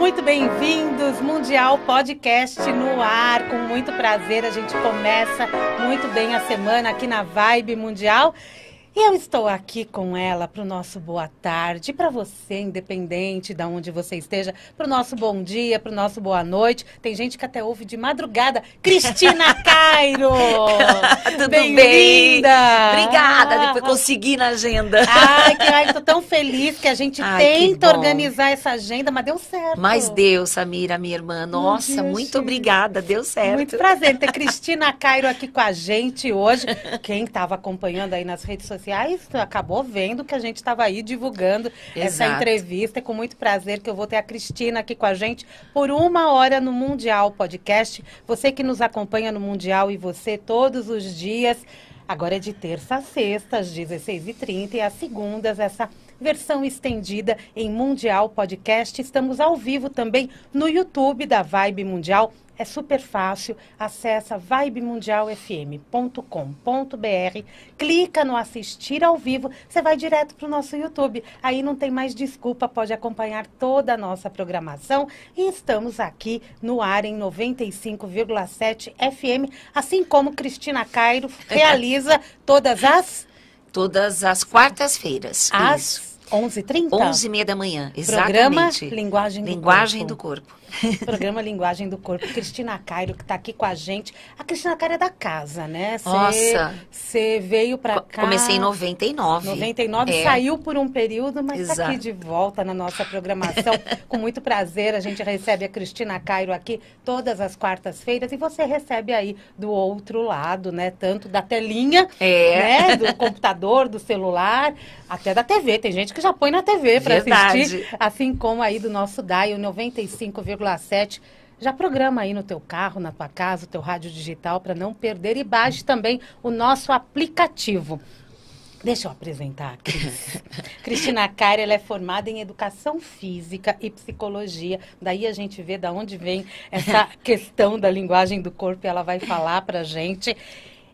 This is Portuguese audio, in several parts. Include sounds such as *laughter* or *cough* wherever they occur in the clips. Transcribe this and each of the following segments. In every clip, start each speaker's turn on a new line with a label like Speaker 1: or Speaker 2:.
Speaker 1: Muito bem-vindos, Mundial Podcast no ar. Com muito prazer, a gente começa muito bem a semana aqui na Vibe Mundial. Eu estou aqui com ela para o nosso boa tarde, para você, independente de onde você esteja, para o nosso bom dia, para o nosso boa noite. Tem gente que até ouve de madrugada. Cristina *laughs* Cairo! Tudo
Speaker 2: bem? bem? Obrigada, ah, depois
Speaker 1: consegui na agenda. Ai, que ai, tô tão feliz que a gente ai, tenta organizar essa agenda, mas deu certo. Mas
Speaker 2: deu, Samira, minha irmã. Nossa, muito gente.
Speaker 1: obrigada, deu certo. Muito prazer ter Cristina Cairo aqui com a gente hoje. Quem estava acompanhando aí nas redes sociais, Assim, acabou vendo que a gente estava aí divulgando Exato. essa entrevista. É com muito prazer que eu vou ter a Cristina aqui com a gente por uma hora no Mundial Podcast. Você que nos acompanha no Mundial e você todos os dias. Agora é de terça a sexta, às 16h30, e às segundas, essa versão estendida em Mundial Podcast. Estamos ao vivo também no YouTube da Vibe Mundial. É super fácil. Acessa vibemundialfm.com.br, clica no assistir ao vivo, você vai direto para o nosso YouTube. Aí não tem mais desculpa, pode acompanhar toda a nossa programação. E estamos aqui no ar em 95,7 FM, assim como Cristina Cairo *laughs* realiza todas as todas as quartas-feiras.
Speaker 2: Às
Speaker 1: 11h30? 11h30 da
Speaker 2: manhã, exatamente. Programa Linguagem do Linguagem Corpo. Do corpo.
Speaker 1: *laughs* Programa Linguagem do Corpo. Cristina Cairo, que está aqui com a gente. A Cristina Cairo é da casa, né? Cê, Nossa! Você veio para cá... Comecei em
Speaker 2: 99.
Speaker 1: 99, é. saiu por um período, mas está aqui de volta na nossa programação. *laughs* com muito prazer, a gente recebe a Cristina Cairo aqui todas as quartas-feiras. E você recebe aí do outro lado, né? Tanto da telinha, é. né? Do computador, do celular, até da TV. Tem gente que já põe na TV para assistir. Assim como aí do nosso o 95,5. Já programa aí no teu carro, na tua casa, o teu rádio digital para não perder e baixe também o nosso aplicativo. Deixa eu apresentar a Cris. *laughs* Cristina Caire, ela é formada em Educação Física e Psicologia. Daí a gente vê da onde vem essa *laughs* questão da linguagem do corpo e ela vai falar para gente.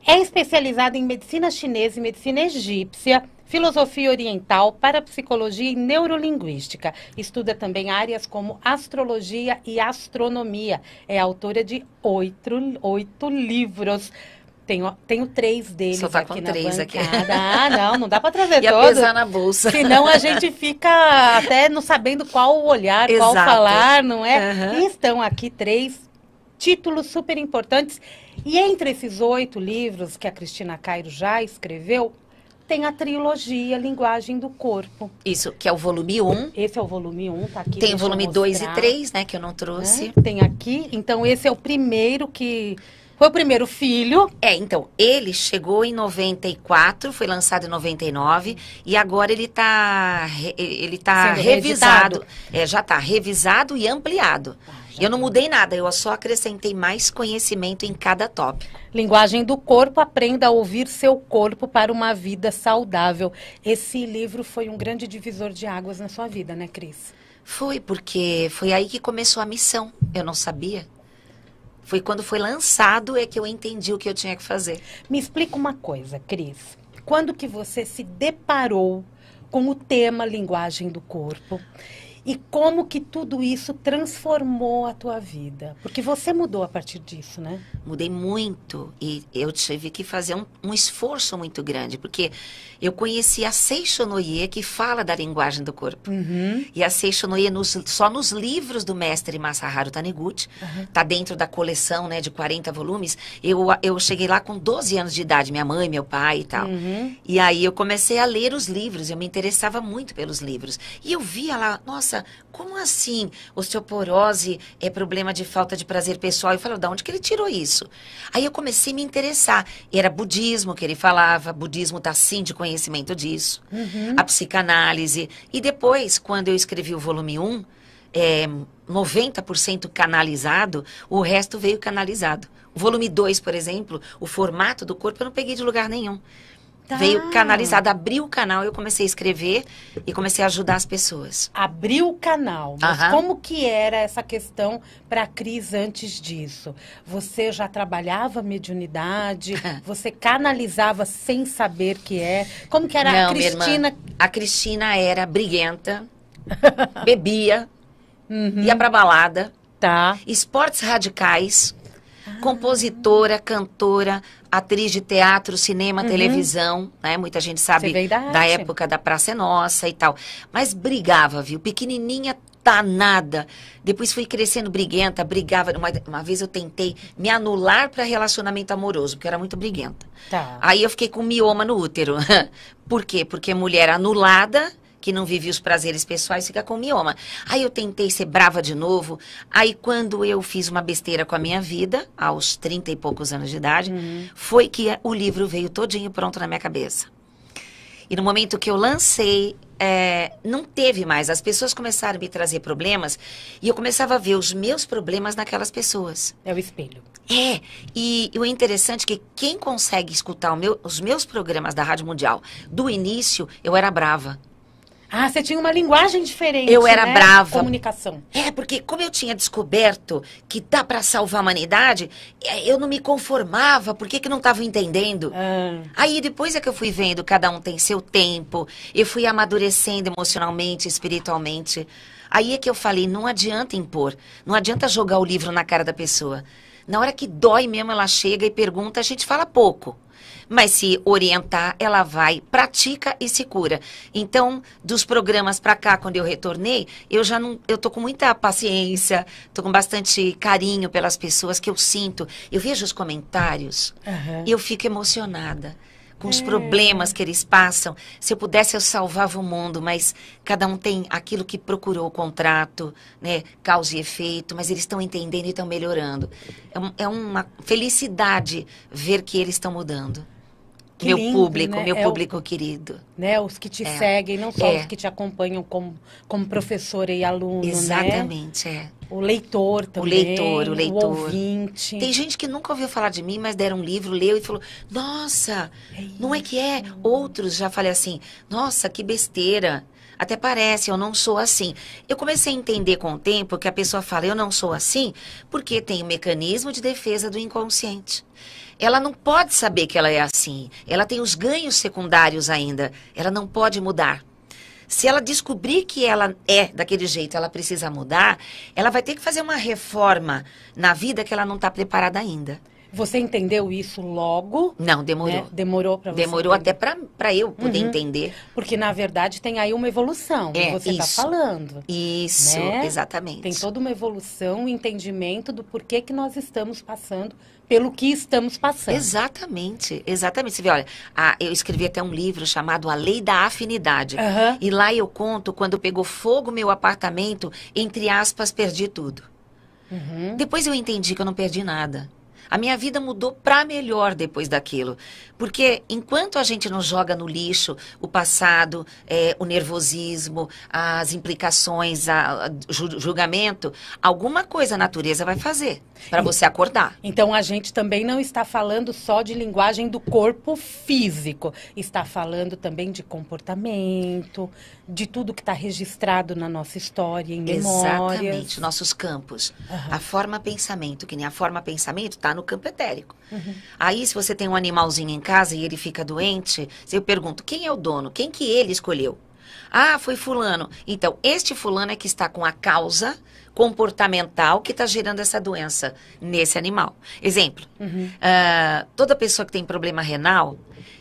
Speaker 1: É especializada em medicina chinesa e medicina egípcia filosofia oriental, parapsicologia e neurolinguística. Estuda também áreas como astrologia e astronomia. É autora de oito, oito livros. Tenho, tenho três deles Só tá aqui com na três bancada. Aqui. Ah, não, não dá para trazer *laughs* Ia todos. pesar na
Speaker 2: bolsa. Senão a gente
Speaker 1: fica até não sabendo qual olhar, Exato. qual falar, não é? Uhum. estão aqui três títulos super importantes. E entre esses oito livros que a Cristina Cairo já escreveu, tem a trilogia Linguagem do Corpo.
Speaker 2: Isso, que é o volume 1. Um.
Speaker 1: Esse é o volume 1, um, tá aqui. Tem o volume 2 e 3, né,
Speaker 2: que eu não trouxe. É, tem aqui. Então, esse é o primeiro que. Foi o primeiro filho. É, então, ele chegou em 94, foi lançado em 99, e agora ele tá, ele tá revisado. revisado. É, já tá revisado e ampliado. Ah. Eu não mudei nada, eu só acrescentei mais conhecimento em cada tópico. Linguagem do corpo, aprenda a ouvir seu corpo para uma vida saudável. Esse livro foi um grande divisor de águas na sua vida, né, Cris? Foi, porque foi aí que começou a missão. Eu não sabia. Foi quando foi lançado é que eu entendi o que eu tinha que fazer. Me explica uma coisa, Cris. Quando que você se deparou
Speaker 1: com o tema linguagem do corpo e como que tudo isso transformou a tua vida. Porque você mudou a partir disso, né?
Speaker 2: Mudei muito e eu tive que fazer um, um esforço muito grande, porque eu conheci a Seixonoye, que fala da linguagem do corpo. Uhum. E a Seixonoye, nos, só nos livros do mestre Masaharu Taniguchi, uhum. dentro da coleção né, de 40 volumes, eu, eu cheguei lá com 12 anos de idade, minha mãe, meu pai e tal. Uhum. E aí eu comecei a ler os livros, eu me interessava muito pelos livros. E eu via lá, nossa, nossa, como assim? Osteoporose é problema de falta de prazer pessoal. Eu falo, da onde que ele tirou isso? Aí eu comecei a me interessar. Era budismo que ele falava, budismo tá sim de conhecimento disso, uhum. a psicanálise. E depois, quando eu escrevi o volume 1, é, 90% canalizado, o resto veio canalizado. O volume 2, por exemplo, o formato do corpo eu não peguei de lugar nenhum. Tá. Veio canalizado, abriu o canal, eu comecei a escrever e comecei a ajudar as pessoas. Abriu o canal. Mas uhum. como
Speaker 1: que era essa questão para a Cris antes disso? Você já trabalhava mediunidade? *laughs* você canalizava sem saber que é? Como que era Não, a Cristina?
Speaker 2: a Cristina era briguenta, *laughs* bebia, uhum. ia pra balada. Tá. Esportes radicais. Ah. Compositora, cantora, atriz de teatro, cinema, uhum. televisão, né? Muita gente sabe é da, da época da Praça é Nossa e tal. Mas brigava, viu? Pequenininha, tanada. Depois fui crescendo briguenta, brigava. Uma, uma vez eu tentei me anular para relacionamento amoroso, porque eu era muito briguenta. Tá. Aí eu fiquei com mioma no útero. *laughs* Por quê? Porque mulher anulada que não vive os prazeres pessoais fica com mioma. Aí eu tentei ser brava de novo. Aí quando eu fiz uma besteira com a minha vida, aos 30 e poucos anos de idade, uhum. foi que o livro veio todinho pronto na minha cabeça. E no momento que eu lancei, é, não teve mais. As pessoas começaram a me trazer problemas e eu começava a ver os meus problemas naquelas pessoas. É o espelho. É, e, e, o interessante é que quem consegue escutar meu, os meus programas da Rádio Mundial do início, eu era brava. Ah, você tinha uma linguagem diferente. Eu era né? brava. Comunicação. É, porque como eu tinha descoberto que dá para salvar a humanidade, é, eu não me conformava, por que, que não estava entendendo? Ah. Aí depois é que eu fui vendo, cada um tem seu tempo, eu fui amadurecendo emocionalmente, espiritualmente. Aí é que eu falei, não adianta impor, não adianta jogar o livro na cara da pessoa. Na hora que dói mesmo, ela chega e pergunta, a gente fala pouco mas se orientar, ela vai, pratica e se cura. Então, dos programas para cá, quando eu retornei, eu já não, eu tô com muita paciência, tô com bastante carinho pelas pessoas que eu sinto. Eu vejo os comentários uhum. e eu fico emocionada com os é. problemas que eles passam. Se eu pudesse, eu salvava o mundo, mas cada um tem aquilo que procurou o contrato, né? Causa e efeito, mas eles estão entendendo e estão melhorando. É, um, é, uma felicidade ver que eles estão mudando.
Speaker 1: Que meu lindo, público, né? meu é público o, querido. Né? Os que te é. seguem, não só é. os que te acompanham como, como professora e aluno, né? Exatamente, né? é. O
Speaker 2: leitor também. O leitor, o leitor. O ouvinte. Tem gente que nunca ouviu falar de mim, mas deram um livro, leu e falou: Nossa, é não é que é? Outros já falei assim: Nossa, que besteira. Até parece, eu não sou assim. Eu comecei a entender com o tempo que a pessoa fala, eu não sou assim, porque tem um mecanismo de defesa do inconsciente. Ela não pode saber que ela é assim. Ela tem os ganhos secundários ainda. Ela não pode mudar. Se ela descobrir que ela é daquele jeito, ela precisa mudar, ela vai ter que fazer uma reforma na vida que ela não está preparada ainda. Você entendeu isso logo? Não, demorou. Né? Demorou para você. Demorou entender. até para eu poder uhum. entender. Porque, na
Speaker 1: verdade, tem aí uma evolução é, que você está
Speaker 2: falando. Isso, né? exatamente. Tem toda uma evolução, um entendimento do porquê que nós estamos passando pelo que estamos passando. Exatamente, exatamente. Você vê, olha, a, eu escrevi até um livro chamado A Lei da Afinidade. Uhum. E lá eu conto quando pegou fogo meu apartamento, entre aspas, perdi tudo. Uhum. Depois eu entendi que eu não perdi nada. A minha vida mudou para melhor depois daquilo. Porque enquanto a gente não joga no lixo o passado, é, o nervosismo, as implicações, o julgamento, alguma coisa a natureza vai fazer para você acordar. Então a gente também não está falando só
Speaker 1: de linguagem do corpo físico, está falando também de comportamento, de tudo que está registrado na nossa história,
Speaker 2: em memória. Exatamente, memórias. nossos campos. Uhum. A forma pensamento, que nem a forma pensamento está no campo etérico. Uhum. Aí, se você tem um animalzinho em casa e ele fica doente, eu pergunto, quem é o dono? Quem que ele escolheu? Ah, foi fulano. Então, este fulano é que está com a causa comportamental que está gerando essa doença nesse animal. Exemplo, uhum. uh, toda pessoa que tem problema renal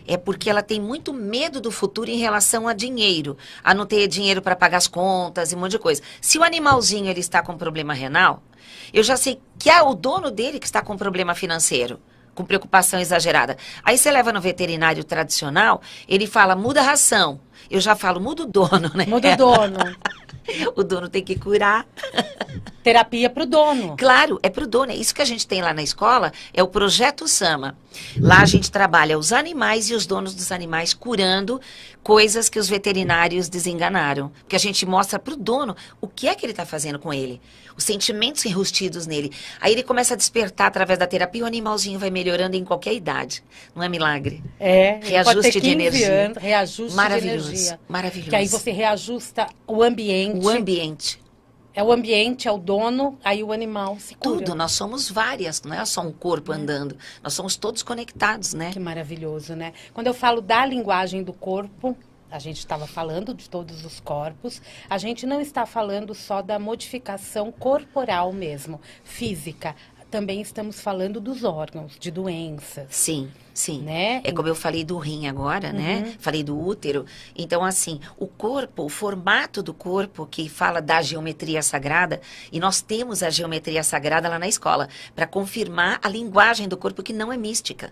Speaker 2: é porque ela tem muito medo do futuro em relação a dinheiro, a não ter dinheiro para pagar as contas e um monte de coisa. Se o animalzinho ele está com problema renal, eu já sei que é o dono dele que está com problema financeiro com preocupação exagerada. Aí você leva no veterinário tradicional, ele fala, muda a ração. Eu já falo, muda o dono, né? Muda o dono. *laughs* o dono tem que curar. Terapia para o dono. Claro, é para o dono. É isso que a gente tem lá na escola, é o projeto Sama. Lá a gente trabalha os animais e os donos dos animais curando coisas que os veterinários desenganaram. Porque a gente mostra para o dono o que é que ele está fazendo com ele, os sentimentos enrustidos nele. Aí ele começa a despertar através da terapia, o animalzinho vai melhorando em qualquer idade. Não é milagre? É, reajuste de energia. Anos, reajuste maravilhoso, de energia. Maravilhoso. Que aí você reajusta o ambiente. O ambiente. É o ambiente, é o dono, aí o animal se cura. Tudo, nós somos várias, não é só um corpo é. andando. Nós somos todos
Speaker 1: conectados, né? Que maravilhoso, né? Quando eu falo da linguagem do corpo, a gente estava falando de todos os corpos, a gente não está falando só da modificação corporal
Speaker 2: mesmo, física também estamos falando dos órgãos, de doenças. Sim, sim. Né? É como eu falei do rim agora, né? uhum. né? Falei do útero. Então, assim, o corpo, o formato do corpo que fala da geometria sagrada, e nós temos a geometria sagrada lá na escola, para confirmar a linguagem do corpo que não é mística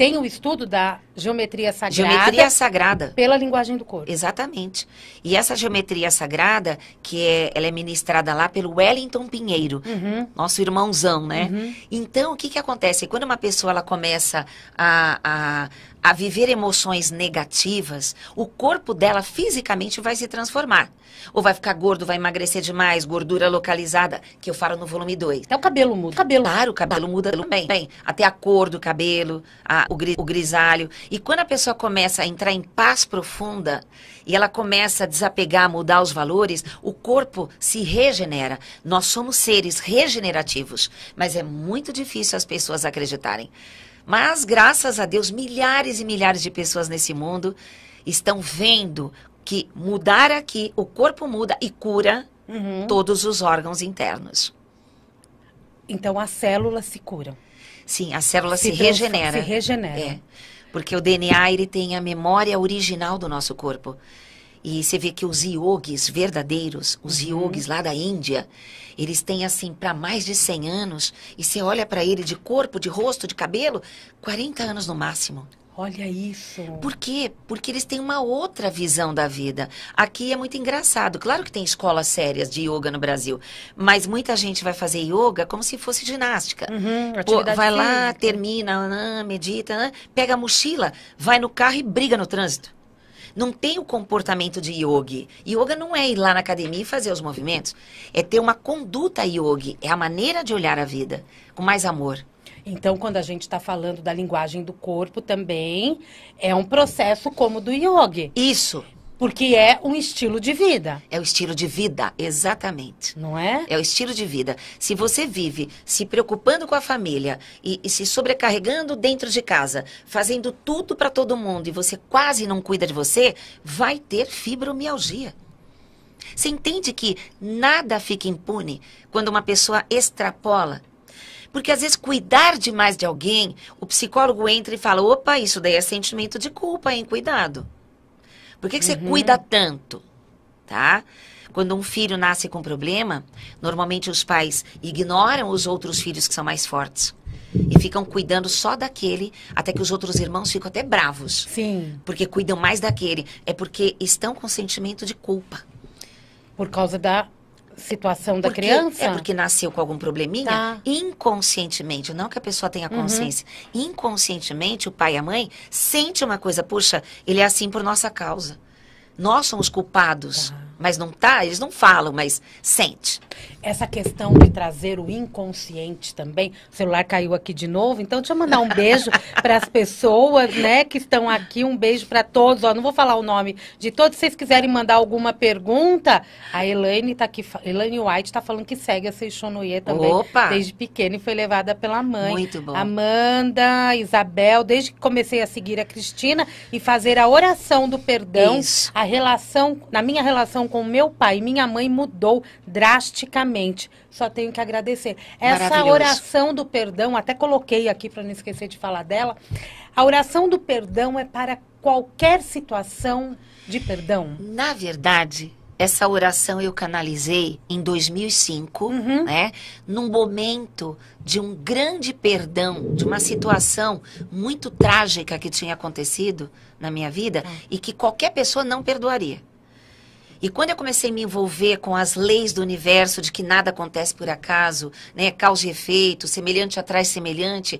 Speaker 1: tem o estudo da geometria sagrada. Geometria sagrada.
Speaker 2: Pela linguagem do corpo.
Speaker 1: Exatamente.
Speaker 2: E essa geometria sagrada, que é, ela é ministrada lá pelo Wellington Pinheiro, uhum. nosso irmãozão, né? Uhum. Então, o que, que acontece? Quando uma pessoa ela começa a, a a viver emoções negativas, o corpo dela fisicamente vai se transformar. Ou vai ficar gordo, vai emagrecer demais, gordura localizada, que eu falo no volume 2. É então o cabelo muda. Cabelo, claro, o cabelo muda também. Bem, até a cor do cabelo, a, o, o grisalho. E quando a pessoa começa a entrar em paz profunda e ela começa a desapegar, mudar os valores, o corpo se regenera. Nós somos seres regenerativos, mas é muito difícil as pessoas acreditarem. Mas, graças a Deus, milhares e milhares de pessoas nesse mundo estão vendo que mudar aqui, o corpo muda e cura
Speaker 1: uhum. todos
Speaker 2: os órgãos internos.
Speaker 1: Então, as células se curam.
Speaker 2: Sim, a célula se, se regenera. Se regenera. É, porque o DNA ele tem a memória original do nosso corpo. E você vê que os yogis verdadeiros, os uhum. yogis lá da Índia, eles têm assim para mais de 100 anos, e você olha para ele de corpo, de rosto, de cabelo, 40 anos no máximo. Olha isso. Por quê? Porque eles têm uma outra visão da vida. Aqui é muito engraçado. Claro que tem escolas sérias de yoga no Brasil, mas muita gente vai fazer yoga como se fosse ginástica. Uhum, Pô, vai física. lá, termina, né, medita, né, pega a mochila, vai no carro e briga no trânsito não tem o comportamento de yogi. Yoga não é ir lá na academia e fazer os movimentos. É ter uma conduta yogi. É a maneira de olhar a vida com mais amor.
Speaker 1: Então, quando a gente está falando da linguagem do corpo também, é um processo como o do yoga. Isso. Porque
Speaker 2: é um estilo de vida. É o estilo de vida, exatamente. Não é? É o estilo de vida. Se você vive se preocupando com a família e, e se sobrecarregando dentro de casa, fazendo tudo para todo mundo e você quase não cuida de você, vai ter fibromialgia. Você entende que nada fica impune quando uma pessoa extrapola porque às vezes cuidar demais de alguém, o psicólogo entra e fala: opa, isso daí é sentimento de culpa, hein? Cuidado. Por que, que você uhum. cuida tanto? Tá? Quando um filho nasce com problema, normalmente os pais ignoram os outros filhos que são mais fortes e ficam cuidando só daquele, até que os outros irmãos ficam até bravos. Sim. Porque cuidam mais daquele. É porque estão com sentimento de culpa. Por causa da situação da porque, criança? É porque nasceu com algum probleminha? Tá. Inconscientemente, não que a pessoa tenha uhum. consciência. Uhum. Inconscientemente, o pai e a mãe sente uma coisa, puxa, ele é assim por nossa causa. Nós somos culpados. Tá mas não tá, eles não falam, mas sente. Essa questão de
Speaker 1: trazer o inconsciente também, o celular caiu aqui de novo, então deixa eu mandar um beijo *laughs* para as pessoas, né, que estão aqui, um beijo para todos, ó, não vou falar o nome de todos, se vocês quiserem mandar alguma pergunta, a Elaine tá aqui, Elaine White tá falando que segue a Seixonoye também, Opa! desde pequena e foi levada pela mãe. Muito bom. Amanda, Isabel, desde que comecei a seguir a Cristina e fazer a oração do perdão, Isso. a relação, na minha relação com meu pai e minha mãe mudou drasticamente. Só tenho que agradecer. Essa oração do perdão, até coloquei aqui para não esquecer de falar dela. A oração do perdão é para
Speaker 2: qualquer situação de perdão. Na verdade, essa oração eu canalizei em 2005, uhum. né? Num momento de um grande perdão, de uma situação muito trágica que tinha acontecido na minha vida uhum. e que qualquer pessoa não perdoaria. E quando eu comecei a me envolver com as leis do universo, de que nada acontece por acaso, né, causa e efeito, semelhante atrai semelhante,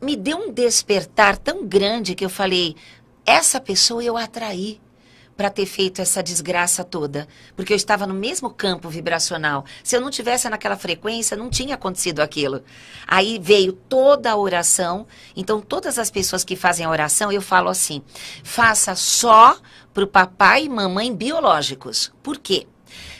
Speaker 2: me deu um despertar tão grande que eu falei: essa pessoa eu atraí para ter feito essa desgraça toda, porque eu estava no mesmo campo vibracional. Se eu não tivesse naquela frequência, não tinha acontecido aquilo. Aí veio toda a oração. Então, todas as pessoas que fazem a oração, eu falo assim: faça só para o papai e mamãe biológicos. Por quê?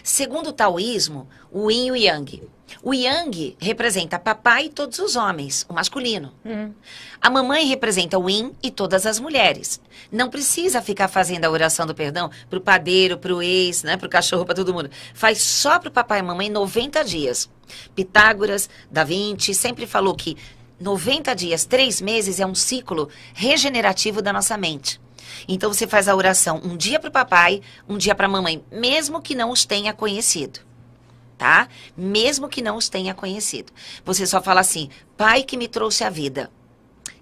Speaker 2: Segundo o taoísmo, o yin e o yang. O yang representa papai e todos os homens, o masculino. Hum. A mamãe representa o yin e todas as mulheres. Não precisa ficar fazendo a oração do perdão para o padeiro, o ex, né, o cachorro, para todo mundo. Faz só para o papai e mamãe 90 dias. Pitágoras, Da Vinci, sempre falou que 90 dias, 3 meses é um ciclo regenerativo da nossa mente. Então você faz a oração um dia para o papai, um dia para a mamãe, mesmo que não os tenha conhecido. Tá? Mesmo que não os tenha conhecido. Você só fala assim: Pai que me trouxe a vida.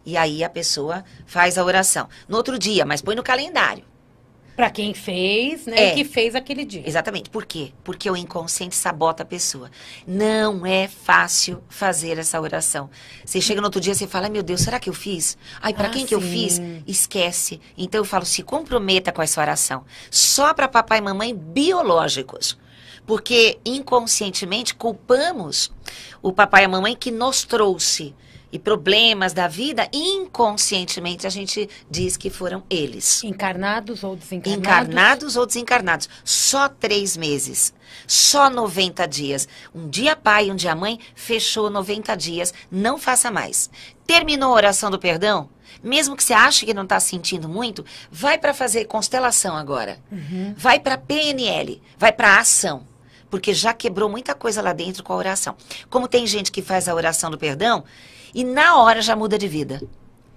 Speaker 2: E aí a pessoa faz a oração. No outro dia, mas põe no calendário para quem fez, né? É. E que fez aquele dia. Exatamente. Por quê? Porque o inconsciente sabota a pessoa. Não é fácil fazer essa oração. Você chega no outro dia, você fala, meu Deus, será que eu fiz? Ai, para ah, quem sim. que eu fiz? Esquece. Então eu falo, se comprometa com essa oração. Só para papai e mamãe biológicos porque inconscientemente culpamos o papai e a mamãe que nos trouxe e problemas da vida, inconscientemente a gente diz que foram eles. Encarnados ou desencarnados? Encarnados ou desencarnados. Só três meses. Só 90 dias. Um dia pai, um dia mãe, fechou 90 dias. Não faça mais. Terminou a oração do perdão? mesmo que você ache que não está sentindo muito, vai para fazer constelação agora. Uhum. Vai para PNL, vai para ação. Porque já quebrou muita coisa lá dentro com a oração. Como tem gente que faz a oração do perdão e na hora já muda de vida.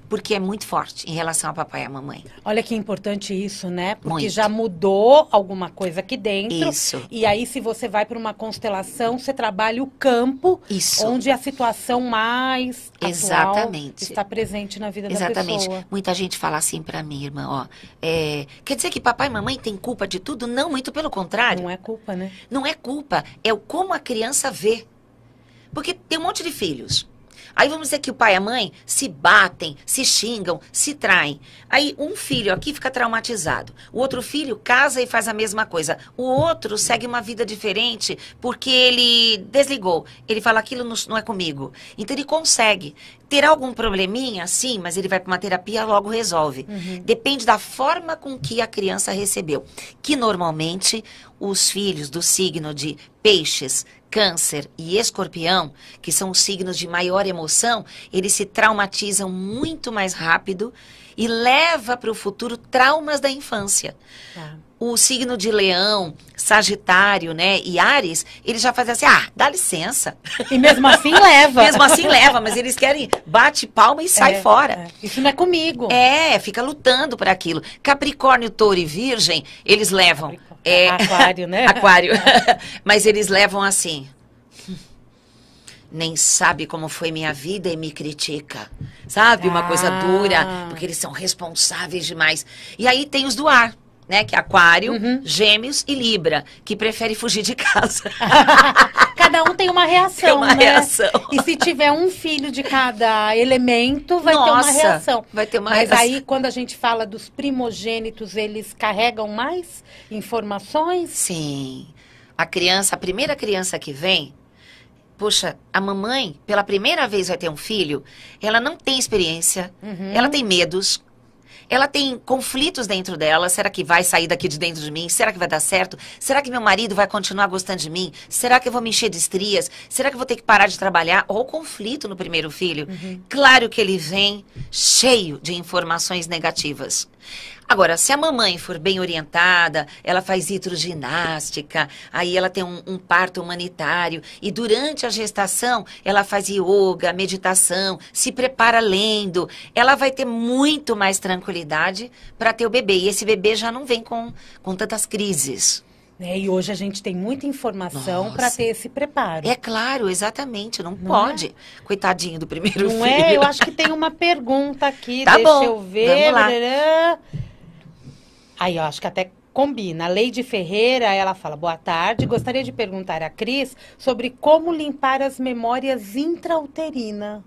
Speaker 2: Porque é muito forte em relação a papai e a mamãe. Olha que importante isso, né? Porque muito. já mudou
Speaker 1: alguma coisa aqui dentro. Isso. E aí, se você vai para uma constelação, você trabalha o campo isso. onde a situação mais Exatamente. está presente na vida Exatamente. da pessoa.
Speaker 2: Muita gente fala assim para mim, irmã, ó. É, quer dizer que papai e mamãe têm culpa de tudo? Não, muito pelo contrário. Não é culpa, né? Não é culpa. É o como a criança vê. Porque tem um monte de filhos. Aí vamos dizer que o pai e a mãe se batem, se xingam, se traem. Aí um filho aqui fica traumatizado. O outro filho casa e faz a mesma coisa. O outro segue uma vida diferente porque ele desligou. Ele fala aquilo não é comigo. Então ele consegue ter algum probleminha, sim, mas ele vai para uma terapia logo resolve. Uhum. Depende da forma com que a criança recebeu, que normalmente os filhos do signo de peixes, Câncer e Escorpião, que são os signos de maior emoção, eles se traumatizam muito mais rápido e leva para o futuro traumas da infância. Tá. O signo de Leão, Sagitário, né, e Ares, eles já fazem assim: "Ah, dá licença". E mesmo assim leva. *laughs* mesmo assim leva, mas eles querem bate palma e sai é, fora. É. Isso não é comigo. É, fica lutando por aquilo. Capricórnio, Touro e Virgem, eles levam é, aquário, né? aquário. *laughs* Mas eles levam assim. Nem sabe como foi minha vida e me critica. Sabe? Ah. Uma coisa ah. dura, porque eles são responsáveis demais. E aí tem os do ar. Né, que é aquário, uhum. gêmeos e libra, que prefere fugir de casa. *laughs* cada um tem uma reação, tem uma né? reação.
Speaker 1: E se tiver um filho de cada elemento, vai Nossa, ter uma reação. Vai ter uma Mas reação. aí, quando a gente fala dos primogênitos, eles carregam mais
Speaker 2: informações? Sim. A criança, a primeira criança que vem, poxa, a mamãe, pela primeira vez vai ter um filho, ela não tem experiência, uhum. ela tem medos, ela tem conflitos dentro dela. Será que vai sair daqui de dentro de mim? Será que vai dar certo? Será que meu marido vai continuar gostando de mim? Será que eu vou me encher de estrias? Será que eu vou ter que parar de trabalhar? Ou conflito no primeiro filho. Uhum. Claro que ele vem cheio de informações negativas. Agora, se a mamãe for bem orientada, ela faz hidroginástica, aí ela tem um, um parto humanitário, e durante a gestação ela faz yoga, meditação, se prepara lendo, ela vai ter muito mais tranquilidade para ter o bebê. E esse bebê já não vem com, com tantas crises.
Speaker 1: É, e hoje a gente tem muita informação para ter esse preparo.
Speaker 2: É claro,
Speaker 1: exatamente, não, não é? pode. É? Coitadinho do primeiro não *laughs* filho. Não é? Eu acho que tem uma pergunta aqui, tá deixa bom, eu ver. Vamos lá. Aí eu acho que até combina. A Leide Ferreira, ela fala: Boa tarde, gostaria de perguntar a Cris sobre como limpar as memórias intrauterina.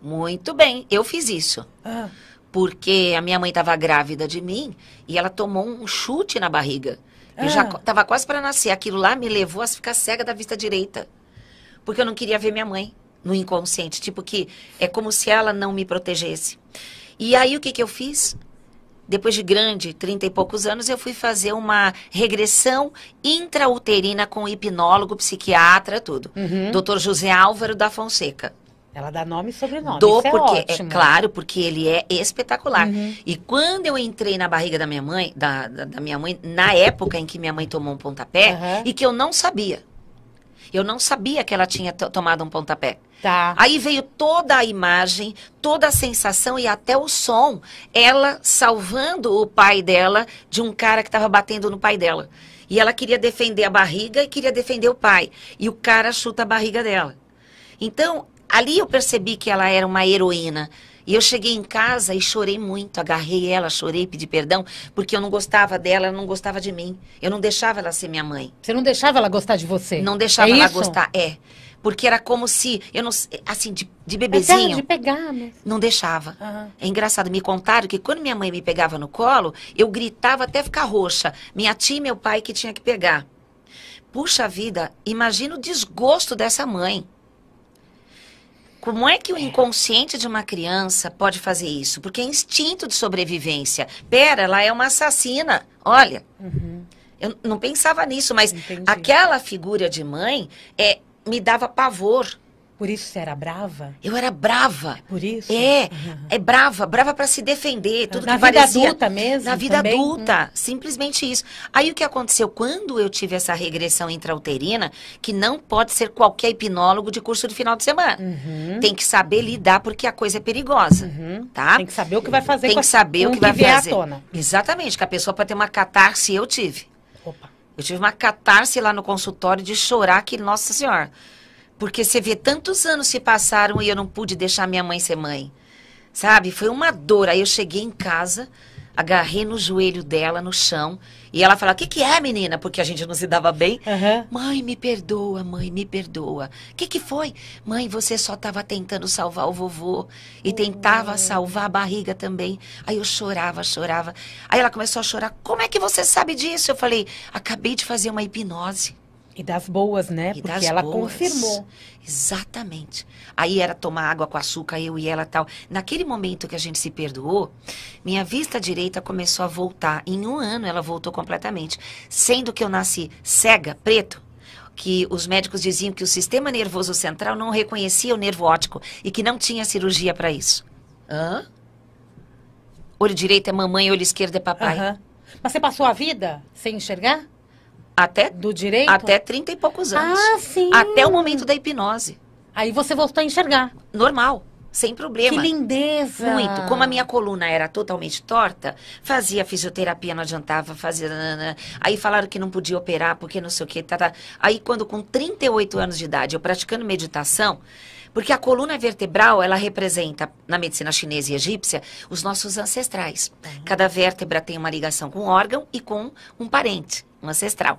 Speaker 2: Muito bem, eu fiz isso. Ah. Porque a minha mãe estava grávida de mim e ela tomou um chute na barriga. Ah. Eu já estava ah. quase para nascer. Aquilo lá me levou a ficar cega da vista direita. Porque eu não queria ver minha mãe no inconsciente. Tipo que é como se ela não me protegesse. E aí o que, que eu fiz? depois de grande, 30 e poucos anos, eu fui fazer uma regressão intrauterina com hipnólogo, psiquiatra, tudo. Uhum. Dr. José Álvaro da Fonseca.
Speaker 1: Ela dá nome e sobrenome. Dou Isso é porque é ótimo. é claro,
Speaker 2: porque ele é espetacular. Uhum. E quando eu entrei na barriga da minha mãe, da, da, da, minha mãe, na época em que minha mãe tomou um pontapé, uhum. e que eu não sabia. Eu não sabia que ela tinha tomado um pontapé. Tá. Aí veio toda a imagem, toda a sensação e até o som. Ela salvando o pai dela de um cara que estava batendo no pai dela. E ela queria defender a barriga e queria defender o pai. E o cara chuta a barriga dela. Então, ali eu percebi que ela era uma heroína e eu cheguei em casa e chorei muito, agarrei ela, chorei, pedi perdão, porque eu não gostava dela, ela não gostava de mim. Eu não deixava ela ser minha mãe. Você não deixava ela gostar de você? Não deixava é ela isso? gostar, é. Porque era como se, eu não assim, de, de é bebezinho. de pegar, né? Não deixava. Uhum. É engraçado, me contaram que quando minha mãe me pegava no colo, eu gritava até ficar roxa. Minha tia e meu pai que tinha que pegar. Puxa vida, imagina o desgosto dessa mãe. Como é que o inconsciente de uma criança pode fazer isso? Porque é instinto de sobrevivência. Pera, ela é uma assassina. Olha. Uhum. Eu não pensava nisso, mas Entendi. aquela figura de mãe é, me dava pavor. Por isso você era brava? Eu era brava. É por isso? É, uhum. é brava, brava para se defender. Tudo na que vida adulta mesmo? Na vida também? adulta, hum. simplesmente isso. Aí o que aconteceu? Quando eu tive essa regressão intrauterina, que não pode ser qualquer hipnólogo de curso de final de semana.
Speaker 1: Uhum. Tem que
Speaker 2: saber lidar, porque a coisa é perigosa, uhum. tá? Tem que saber o que vai fazer. Tem que saber o que, que vai fazer. Exatamente, que a pessoa pode ter uma catarse, eu tive. Opa. Eu tive uma catarse lá no consultório de chorar que, nossa senhora... Porque você vê tantos anos se passaram e eu não pude deixar minha mãe ser mãe. Sabe? Foi uma dor. Aí eu cheguei em casa, agarrei no joelho dela, no chão, e ela falou: O que, que é, menina? Porque a gente não se dava bem. Uhum. Mãe, me perdoa, mãe, me perdoa. O que, que foi? Mãe, você só estava tentando salvar o vovô e uhum. tentava salvar a barriga também. Aí eu chorava, chorava. Aí ela começou a chorar: Como é que você sabe disso? Eu falei: Acabei de fazer uma hipnose. E das boas, né? E Porque ela boas. confirmou. Exatamente. Aí era tomar água com açúcar, eu e ela tal. Naquele momento que a gente se perdoou, minha vista direita começou a voltar. Em um ano ela voltou completamente. Sendo que eu nasci cega, preto, que os médicos diziam que o sistema nervoso central não reconhecia o nervo óptico e que não tinha cirurgia para isso. Hã? Olho direito é mamãe, olho esquerdo é papai. Uhum. Mas você passou a vida sem enxergar? Até, Do direito? Até 30 e poucos anos. Ah, sim. Até o momento da hipnose. Aí você voltou a enxergar. Normal sem problema. Que lindeza! Muito. Como a minha coluna era totalmente torta, fazia fisioterapia, não adiantava, fazia. Aí falaram que não podia operar porque não sei o que. Tá, tá. Aí, quando com 38 anos de idade, eu praticando meditação, porque a coluna vertebral, ela representa, na medicina chinesa e egípcia, os nossos ancestrais. Uhum. Cada vértebra tem uma ligação com um órgão e com um parente, um ancestral.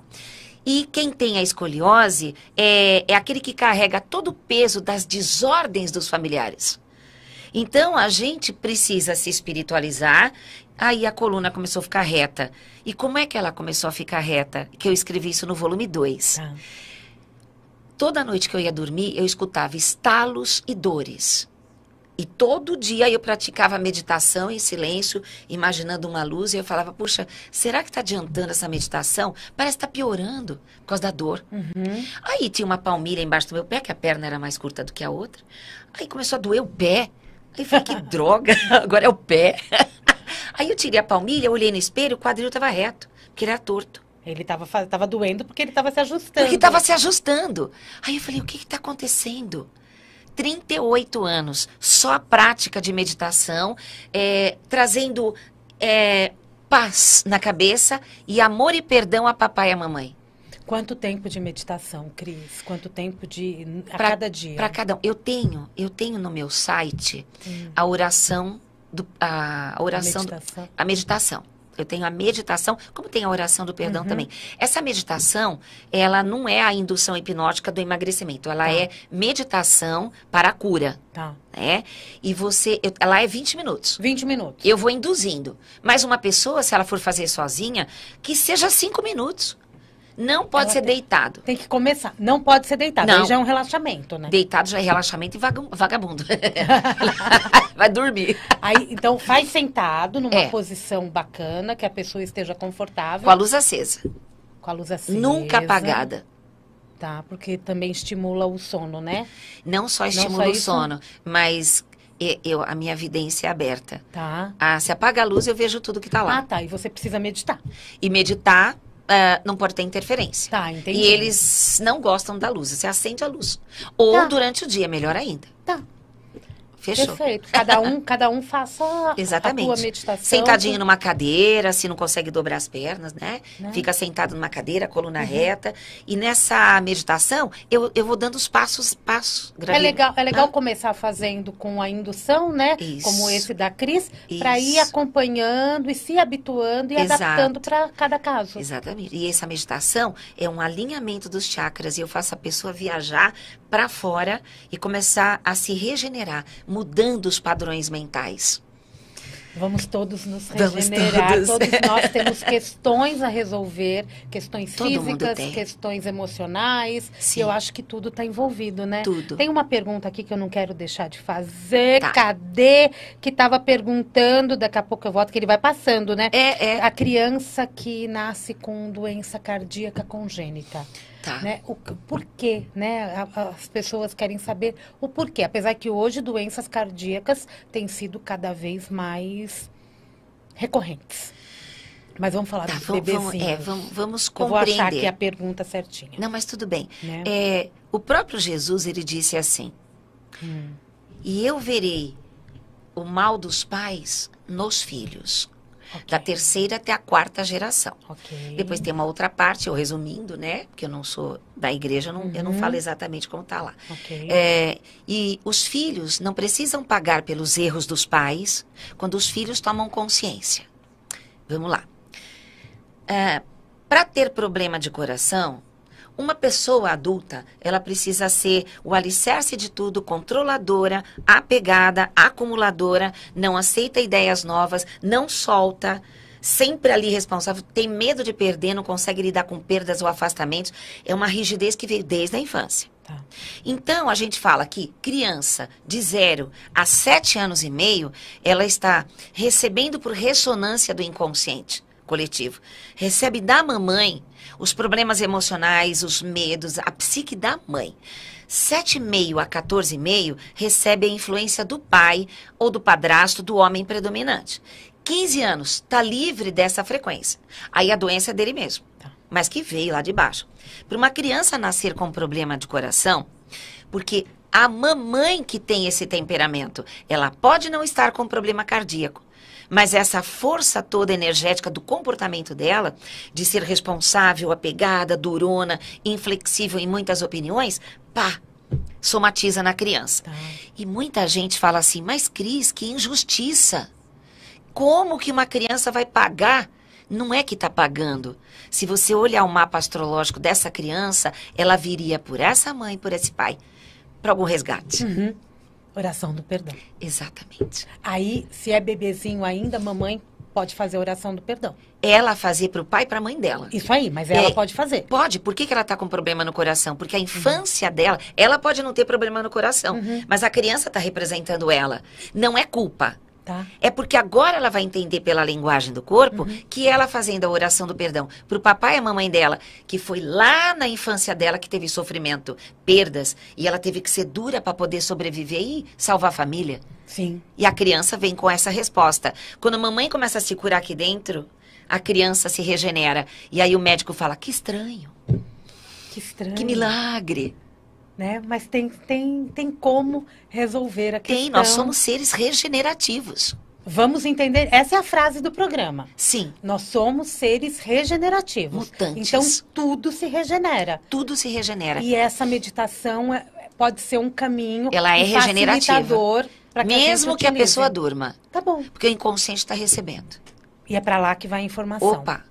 Speaker 2: E quem tem a escoliose é, é aquele que carrega todo o peso das desordens dos familiares. Então a gente precisa se espiritualizar. Aí a coluna começou a ficar reta. E como é que ela começou a ficar reta? Que eu escrevi isso no volume 2. Ah. Tá. Toda noite que eu ia dormir, eu escutava estalos e dores. E todo dia eu praticava meditação em silêncio, imaginando uma luz, e eu falava, puxa, será que está adiantando essa meditação? Parece que está piorando por causa da dor. Uhum. Aí tinha uma palmilha embaixo do meu pé, que a perna era mais curta do que a outra. Aí começou a doer o pé. Aí eu falei, que *laughs* droga, agora é o pé. *laughs* Aí eu tirei a palmilha, olhei no espelho, o quadril estava reto, porque ele era torto. Ele estava tava doendo porque ele estava se ajustando. Porque estava se ajustando. Aí eu falei, o que está acontecendo? 38 anos, só a prática de meditação, é, trazendo é, paz na cabeça e amor e perdão a papai e a mamãe. Quanto tempo de meditação, Cris? Quanto tempo de a pra, cada dia? Para cada um. Eu tenho, eu tenho no meu site hum. a oração do a, a oração a meditação. Do, a meditação eu tenho a meditação, como tem a oração do perdão uhum. também. Essa meditação, ela não é a indução hipnótica do emagrecimento, ela tá. é meditação para a cura. Tá. Né? E você, eu, ela é 20 minutos. 20 minutos. Eu vou induzindo. Mas uma pessoa, se ela for fazer sozinha, que seja 5 minutos. Não pode Ela ser tem, deitado. Tem que começar. Não pode ser deitado. Não. Aí já é um relaxamento, né? Deitado já é relaxamento e vagabundo. *laughs* Vai dormir. Aí, então, faz
Speaker 1: sentado numa é. posição bacana, que a pessoa esteja confortável. Com a luz acesa. Com a luz
Speaker 2: acesa. Nunca apagada.
Speaker 1: Tá, porque também estimula o sono, né?
Speaker 2: Não só estimula Não só o sono, mas eu, a minha vidência é aberta. Tá. Ah, se apaga a luz, eu vejo tudo que está lá. Ah, tá. E você precisa meditar. E meditar Uh, não pode ter interferência. Tá, entendi. E eles não gostam da luz. Você acende a luz. Ou tá. durante o dia, melhor ainda. Tá. Fechou.
Speaker 1: Perfeito. Cada um, *laughs* cada um faça Exatamente. a sua meditação. Sentadinho numa
Speaker 2: cadeira, se não consegue dobrar as pernas, né? né? Fica sentado numa cadeira, coluna uhum. reta. E nessa meditação, eu, eu vou dando os passos, passos É legal,
Speaker 1: é legal né? começar fazendo com a indução, né? Isso. Como esse da Cris, para ir acompanhando e se habituando e Exato. adaptando
Speaker 2: para cada caso. Exatamente. E essa meditação é um alinhamento dos chakras e eu faço a pessoa viajar para fora e começar a se regenerar mudando os padrões mentais.
Speaker 1: Vamos todos nos regenerar, todos. todos. nós temos questões a resolver, questões Todo físicas, questões emocionais. Sim. Eu acho que tudo está envolvido, né? Tudo. Tem uma pergunta aqui que eu não quero deixar de fazer. Tá. Cadê? Que estava perguntando, daqui a pouco eu volto, que ele vai passando, né? É, é. A criança que nasce com doença cardíaca congênita. Tá. Né? O, porquê, né? As pessoas querem saber o porquê. Apesar que hoje doenças cardíacas têm sido cada vez mais recorrentes. Mas vamos falar tá, dos vamos, é, bebezinhos. Vamos, é, vamos, vamos compreender. Eu vou achar aqui a
Speaker 2: pergunta certinha. Não, mas tudo bem. Né? É, o próprio Jesus, ele disse assim, hum. e eu verei o mal dos pais nos filhos okay. da terceira até a quarta geração. Okay. Depois tem uma outra parte, eu resumindo, né? Porque eu não sou da igreja, eu não, uhum. eu não uhum. falo exatamente como está lá. Okay. É, e os filhos não precisam pagar pelos erros dos pais quando os filhos tomam consciência. Vamos lá. É, Para ter problema de coração, uma pessoa adulta, ela precisa ser o alicerce de tudo, controladora, apegada, acumuladora, não aceita ideias novas, não solta sempre ali responsável, tem medo de perder, não consegue lidar com perdas ou afastamentos. É uma rigidez que veio desde a infância. Tá. Então, a gente fala que criança de 0 a 7 anos e meio, ela está recebendo por ressonância do inconsciente coletivo. Recebe da mamãe os problemas emocionais, os medos, a psique da mãe. 7,5 a 14,5 recebe a influência do pai ou do padrasto do homem predominante. 15 anos, está livre dessa frequência. Aí a doença é dele mesmo, tá. mas que veio lá de baixo. Para uma criança nascer com problema de coração, porque a mamãe que tem esse temperamento, ela pode não estar com problema cardíaco, mas essa força toda energética do comportamento dela, de ser responsável, apegada, durona, inflexível em muitas opiniões, pá, somatiza na criança. Tá. E muita gente fala assim, mas Cris, que injustiça. Como que uma criança vai pagar? Não é que está pagando. Se você olhar o mapa astrológico dessa criança, ela viria por essa mãe, por esse pai, para algum resgate.
Speaker 1: Uhum. Oração do perdão. Exatamente. Aí, se é bebezinho ainda, mamãe pode fazer a oração do perdão. Ela fazer para o pai e para a mãe dela.
Speaker 2: Isso aí, mas ela é, pode fazer. Pode. Por que, que ela está com problema no coração? Porque a uhum. infância uhum. dela, ela pode não ter problema no coração, uhum. mas a criança está representando ela. Não é culpa. Tá. É porque agora ela vai entender pela linguagem do corpo uhum. que ela fazendo a oração do perdão para o papai e a mamãe dela, que foi lá na infância dela que teve sofrimento, perdas, e ela teve que ser dura para poder sobreviver e salvar a família. Sim. E a criança vem com essa resposta. Quando a mamãe começa a se curar aqui dentro, a criança se regenera. E aí o médico fala: que estranho. Que estranho.
Speaker 1: Que milagre né? Mas tem, tem, tem como resolver a questão. Tem, nós somos seres regenerativos. Vamos entender. Essa é a frase do programa. Sim. Nós somos seres regenerativos. Mutantes. Então tudo se regenera. Tudo se regenera. E essa meditação é, pode ser um
Speaker 2: caminho. Ela é um regenerativa. Que Mesmo a que a pessoa durma. Tá bom. Porque o inconsciente está recebendo. E é para lá que vai a informação. Opa.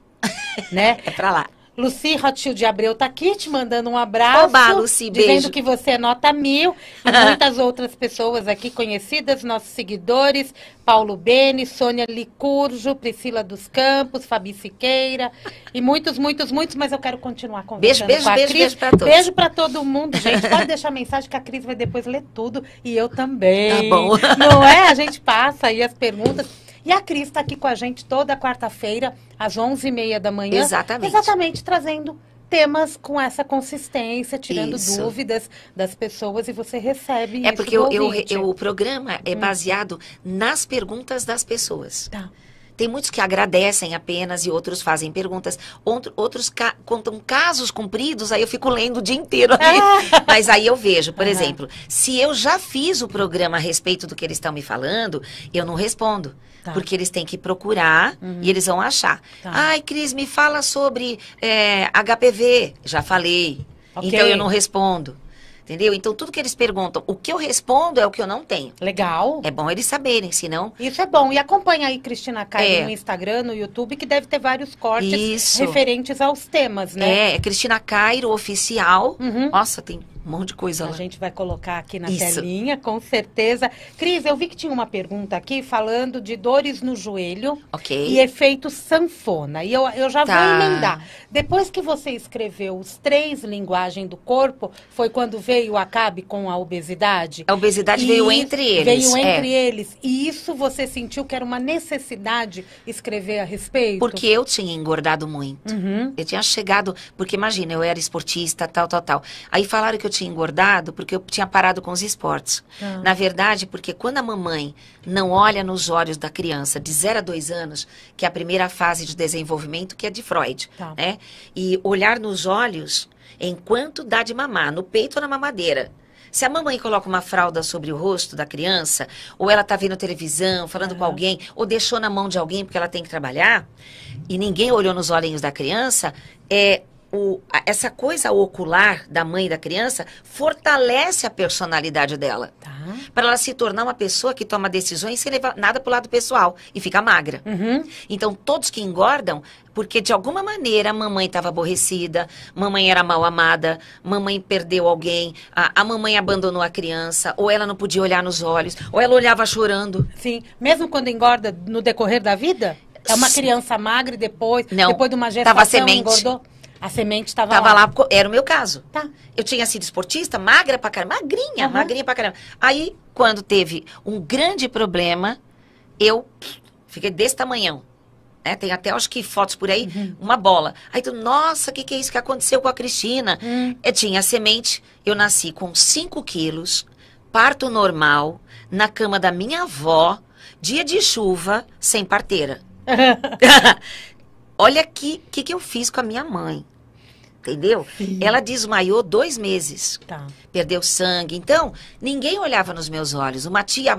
Speaker 2: Né? *laughs* é para lá. Luci Rothschild
Speaker 1: de Abreu tá aqui te mandando um abraço. Oba, Luci, beijo. Dizendo que você é nota mil. E *laughs* muitas outras pessoas aqui conhecidas, nossos seguidores. Paulo Bene, Sônia Licurjo, Priscila dos Campos, Fabi Siqueira. E muitos, muitos, muitos, mas eu quero continuar conversando beijo, beijo, com a beijo, Cris. Beijo todos. Beijo pra todo mundo, gente. Pode *laughs* deixar mensagem que a Cris vai depois ler tudo. E eu também. Tá bom. Não é? A gente passa aí as perguntas. E a Cris está aqui com a gente toda quarta-feira, às 11h30 da manhã. Exatamente. Exatamente, trazendo temas com essa consistência, tirando isso. dúvidas das pessoas e você recebe. É porque eu, eu, o
Speaker 2: programa é hum. baseado nas perguntas das pessoas. Tá. Tem muitos que agradecem apenas e outros fazem perguntas. Outro, outros ca contam casos cumpridos, aí eu fico lendo o dia inteiro *laughs* ali. Mas aí eu vejo, por uhum. exemplo, se eu já fiz o programa a respeito do que eles estão me falando, eu não respondo. Tá. Porque eles têm que procurar uhum. e eles vão achar. Tá. Ai, Cris, me fala sobre é, HPV. Já falei. Okay. Então eu não respondo. Entendeu? Então, tudo que eles perguntam, o que eu respondo é o que eu não tenho. Legal. É bom eles saberem, senão. Isso é bom. E acompanha
Speaker 1: aí Cristina Cairo é. no Instagram, no YouTube, que deve ter vários cortes Isso. referentes aos temas, né? É, é
Speaker 2: Cristina Cairo Oficial. Uhum. Nossa, tem um monte de coisa a lá. A gente vai colocar
Speaker 1: aqui na Isso. telinha, com certeza. Cris, eu vi que tinha uma pergunta aqui falando de dores no joelho okay. e efeito sanfona. E eu, eu já tá. vou emendar. Depois que você escreveu os três linguagens do corpo, foi quando veio o Acabe com a
Speaker 2: obesidade? A obesidade e veio entre eles. Veio é. entre
Speaker 1: é. eles. E isso você sentiu que era uma
Speaker 2: necessidade escrever a respeito? Porque eu tinha engordado muito. Uhum. Eu tinha chegado. Porque imagina, eu era esportista, tal, tal, tal. Aí falaram que eu tinha engordado porque eu tinha parado com os esportes. Ah. Na verdade, porque quando a mamãe não olha nos olhos da criança de 0 a 2 anos, que é a primeira fase de desenvolvimento, que é de Freud, tá. né? E olhar nos olhos enquanto dá de mamar, no peito ou na mamadeira. Se a mamãe coloca uma fralda sobre o rosto da criança, ou ela está vendo televisão, falando uhum. com alguém, ou deixou na mão de alguém porque ela tem que trabalhar, e ninguém olhou nos olhinhos da criança, é o, essa coisa ocular da mãe e da criança fortalece a personalidade dela. Tá. Para ela se tornar uma pessoa que toma decisões sem levar nada para o lado pessoal e fica magra. Uhum. Então, todos que engordam, porque de alguma maneira a mamãe estava aborrecida, mamãe era mal amada, mamãe perdeu alguém, a, a mamãe abandonou a criança, ou ela não podia olhar nos olhos, ou ela olhava chorando. Sim, mesmo quando engorda no
Speaker 1: decorrer da vida? É uma criança magra e depois, não, depois de uma gestação, tava semente. engordou? A
Speaker 2: semente estava lá. Tava lá, era o meu caso. Tá. Eu tinha sido esportista, magra pra caramba, magrinha, uhum. magrinha pra caramba. Aí, quando teve um grande problema, eu fiquei desse tamanhão. Né? Tem até, acho que, fotos por aí, uhum. uma bola. Aí tu, nossa, o que, que é isso que aconteceu com a Cristina? Uhum. Eu tinha a semente, eu nasci com 5 quilos, parto normal, na cama da minha avó, dia de chuva, sem parteira. *laughs* Olha aqui o que, que eu fiz com a minha mãe. Entendeu? Sim. Ela desmaiou dois meses. Tá. Perdeu sangue. Então, ninguém olhava nos meus olhos. Uma tia,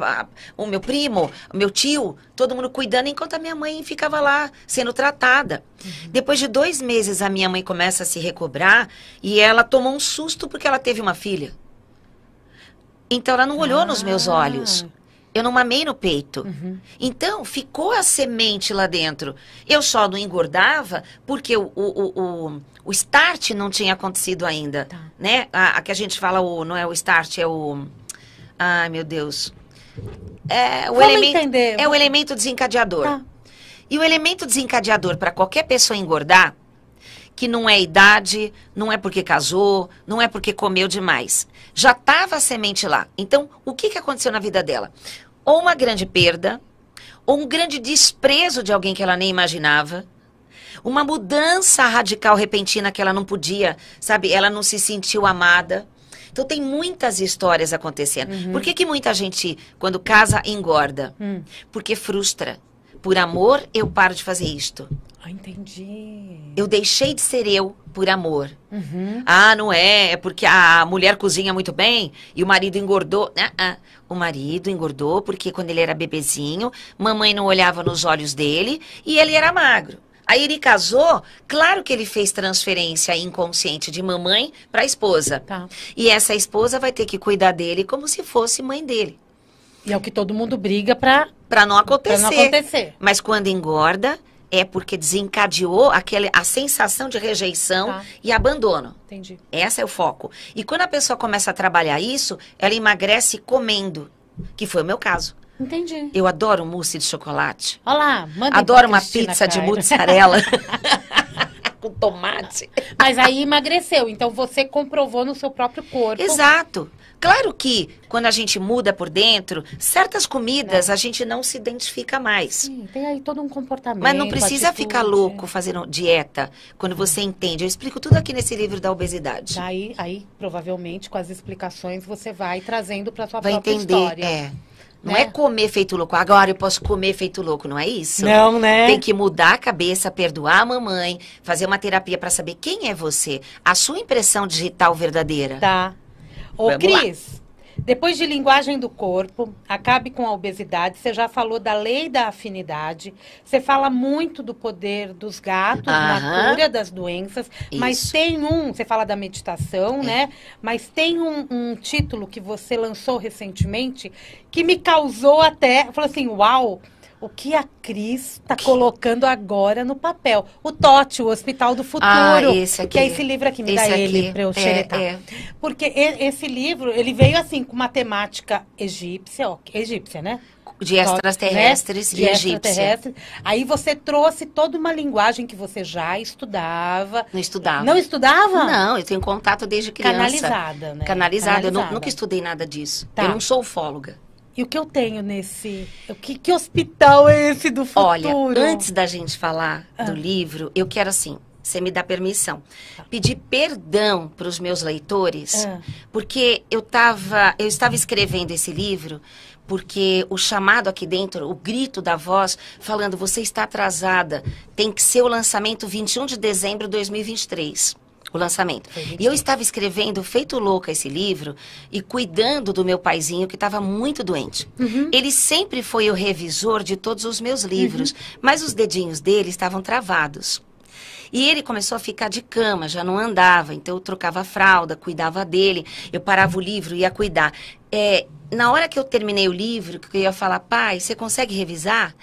Speaker 2: o meu primo, o meu tio, todo mundo cuidando, enquanto a minha mãe ficava lá sendo tratada. Uhum. Depois de dois meses, a minha mãe começa a se recobrar e ela tomou um susto porque ela teve uma filha. Então ela não olhou ah, nos meus ah. olhos. Eu não mamei no peito. Uhum. Então, ficou a semente lá dentro. Eu só não engordava porque o, o, o, o start não tinha acontecido ainda. Tá. Né? A, a, que a gente fala, o, não é o start, é o. Ai, meu Deus. É o, elemento, é o elemento desencadeador. Tá. E o elemento desencadeador para qualquer pessoa engordar, que não é idade, não é porque casou, não é porque comeu demais. Já estava a semente lá. Então, o que, que aconteceu na vida dela? ou uma grande perda, ou um grande desprezo de alguém que ela nem imaginava, uma mudança radical repentina que ela não podia, sabe? Ela não se sentiu amada. Então tem muitas histórias acontecendo. Uhum. Por que, que muita gente, quando casa, engorda? Uhum. Porque frustra. Por amor, eu paro de fazer isto.
Speaker 1: Ah, entendi.
Speaker 2: Eu deixei de ser eu por amor. Uhum. Ah, não é? É porque a mulher cozinha muito bem e o marido engordou. Ah, ah, O marido engordou porque quando ele era bebezinho, mamãe não olhava nos olhos dele e ele era magro. Aí ele casou, claro que ele fez transferência inconsciente de mamãe para esposa. Tá. E essa esposa vai ter que cuidar dele como se fosse mãe dele. E é o que todo mundo briga para para não não acontecer. Mas quando engorda, é porque desencadeou aquele, a sensação de rejeição tá. e abandono. Entendi. Esse é o foco. E quando a pessoa começa a trabalhar isso, ela emagrece comendo, que foi o meu caso.
Speaker 1: Entendi. Eu
Speaker 2: adoro mousse de chocolate. Olá, manda Adoro uma Cristina pizza Cairo. de mozzarella. *laughs*
Speaker 1: *laughs* com tomate.
Speaker 2: Mas aí emagreceu, então você comprovou no seu próprio corpo. Exato. Claro que quando a gente muda por dentro, certas comidas é. a gente não se identifica mais. Sim,
Speaker 1: tem aí todo um comportamento. Mas não precisa atitude, ficar louco
Speaker 2: é. fazendo dieta quando você entende. Eu explico tudo aqui nesse livro da obesidade. Daí, aí, provavelmente, com as explicações, você vai trazendo para sua vai própria entender, história. É. Não né? é comer feito louco. Agora eu posso comer feito louco, não é isso? Não, né? Tem que mudar a cabeça, perdoar a mamãe, fazer uma terapia para saber quem é você, a sua impressão digital verdadeira. Tá. Ô, Vamos Cris, lá.
Speaker 1: Depois de linguagem do corpo, acabe com a obesidade. Você já falou da lei da afinidade. Você fala muito do poder dos gatos na cura das doenças. Isso. Mas tem um, você fala da meditação, é. né? Mas tem um, um, título que você lançou recentemente que me causou até. Eu falei assim, uau! o que a Cris está colocando agora no papel. O Tote, o Hospital do ah, Futuro. Ah, esse aqui. Que é esse livro aqui, me esse dá aqui. ele para eu é, xeretar. É, é. Porque esse livro, ele veio assim, com matemática egípcia, ó, egípcia, né? De extraterrestres né? e egípcia. Aí você trouxe toda uma linguagem que você já estudava. Não estudava. Não estudava? Não, eu tenho contato desde criança. Canalizada, né? Canalizada. Canalizada. Eu não, nunca
Speaker 2: estudei nada disso. Tá. Eu não sou ufóloga. E o que eu tenho nesse. Que, que hospital é esse do futuro? Olha, antes da gente falar ah. do livro, eu quero assim. Você me dá permissão. Tá. Pedir perdão para os meus leitores, ah. porque eu, tava, eu estava escrevendo esse livro porque o chamado aqui dentro, o grito da voz, falando: você está atrasada, tem que ser o lançamento 21 de dezembro de 2023 o lançamento. E eu estava escrevendo, feito louca, esse livro e cuidando do meu paizinho que estava muito doente. Uhum. Ele sempre foi o revisor de todos os meus livros, uhum. mas os dedinhos dele estavam travados. E ele começou a ficar de cama, já não andava, então eu trocava a fralda, cuidava dele, eu parava o livro, ia cuidar. É, na hora que eu terminei o livro, que eu ia falar, pai, você consegue revisar?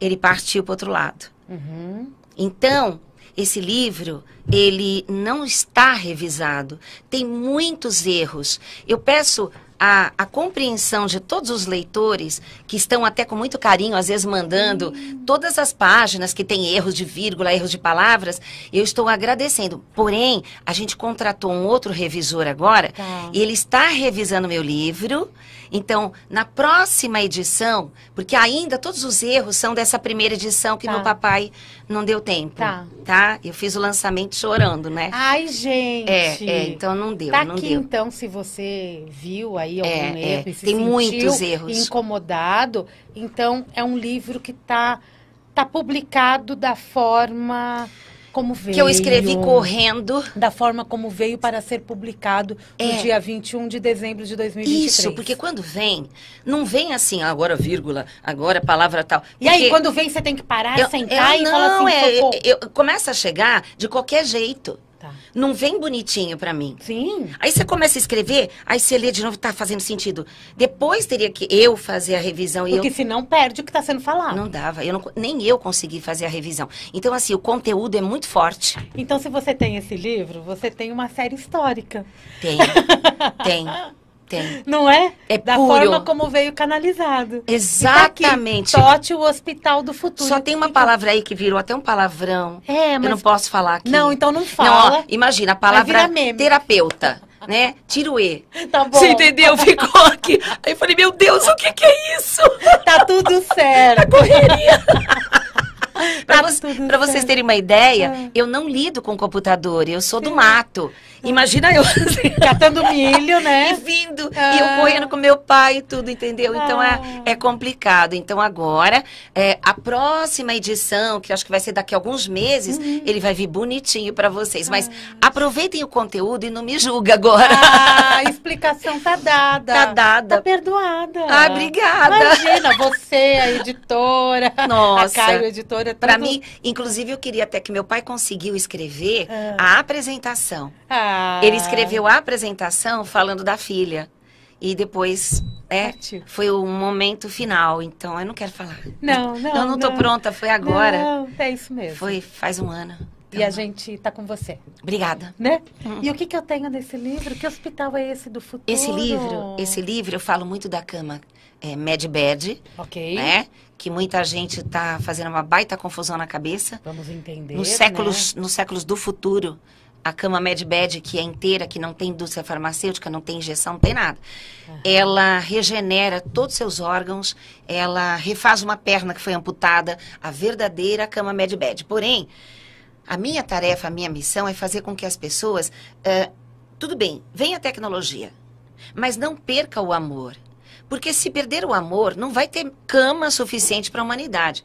Speaker 2: Ele partiu para outro lado. Uhum. Então, esse livro, ele não está revisado, tem muitos erros. Eu peço a, a, compreensão de todos os leitores que estão até com muito carinho, às vezes mandando hum. todas as páginas que tem erros de vírgula, erros de palavras, eu estou agradecendo. Porém, a gente contratou um outro revisor agora tá. e ele está revisando meu livro. Então, na próxima edição, porque ainda todos os erros são dessa primeira edição que tá. meu papai não deu tempo. Tá tá? Eu fiz o lançamento chorando, né? Ai,
Speaker 1: gente. É, é então não deu, tá não aqui, deu. então se você viu aí algum é, é erro é. e se Tem muitos erros. incomodado, então é um livro que tá tá publicado da forma como veio. Que eu escrevi correndo. Da forma como veio para ser publicado no é. dia 21 de dezembro de 2023. Isso,
Speaker 2: porque quando vem, não vem assim, ah, agora vírgula, agora palavra tal. E aí, quando vem,
Speaker 1: você tem que parar, eu, sentar eu, e não, falar assim, é, eu,
Speaker 2: eu, Começa a chegar de qualquer jeito. Tá. Não vem bonitinho para mim. Sim. Aí você começa a escrever, aí você lê de novo, tá fazendo sentido. Depois teria que eu fazer a revisão. Porque eu... senão perde o que tá sendo falado. Não dava, eu não... nem eu consegui fazer a revisão. Então, assim, o conteúdo é muito forte. Então, se você tem esse livro,
Speaker 1: você tem uma série histórica.
Speaker 2: Tem, tem. *laughs* tem. Não é? É Da puro. forma como veio canalizado. Tá Exatamente. Tote tá o hospital do futuro. Só tem uma palavra aí que virou até um palavrão. É, mas... Eu não posso falar aqui. Não, então não fala. Não, ó, imagina, a palavra terapeuta né? Tira o E. Tá bom. Você entendeu? Ficou aqui. Aí eu falei, meu Deus, o que que é isso? Tá tudo certo. A correria. *laughs* *laughs* para vo vocês terem uma ideia, é. eu não lido com computador, eu sou do mato. Ah. Imagina eu *laughs* assim, catando milho, né? E vindo, é. e eu ah. correndo com meu pai e tudo, entendeu? Então é, é complicado. Então agora, é, a próxima edição, que acho que vai ser daqui a alguns meses, uhum. ele vai vir bonitinho para vocês. Mas aproveitem o conteúdo e não me julga agora. Ah, a explicação tá dada. Tá dada. Tá perdoada. Ah, obrigada. Imagina, você, a editora, Nossa. a Caio, a
Speaker 1: editora professora. Para mim,
Speaker 2: inclusive, eu queria até que meu pai conseguiu escrever ah. a apresentação. Ah. Ele escreveu a apresentação falando da filha. E depois é, foi o momento final, então eu não quero falar. Não, *laughs* não. Eu não tô não. pronta, foi agora. Não, é isso mesmo. Foi faz um ano. Então... E a gente tá com você. Obrigada. Né?
Speaker 1: Hum. E o que, que eu tenho nesse livro? Que hospital é esse do futuro? Esse livro,
Speaker 2: esse livro eu falo muito da cama é, Bad, okay. né? que muita gente está fazendo uma baita confusão na cabeça. Vamos entender. Nos séculos, né? nos séculos do futuro, a cama MedBed, que é inteira, que não tem indústria farmacêutica, não tem injeção, não tem nada. Uhum. Ela regenera todos os seus órgãos, ela refaz uma perna que foi amputada, a verdadeira cama MedBed. Porém, a minha tarefa, a minha missão é fazer com que as pessoas. Uh, tudo bem, venha a tecnologia, mas não perca o amor. Porque se perder o amor, não vai ter cama suficiente para a humanidade.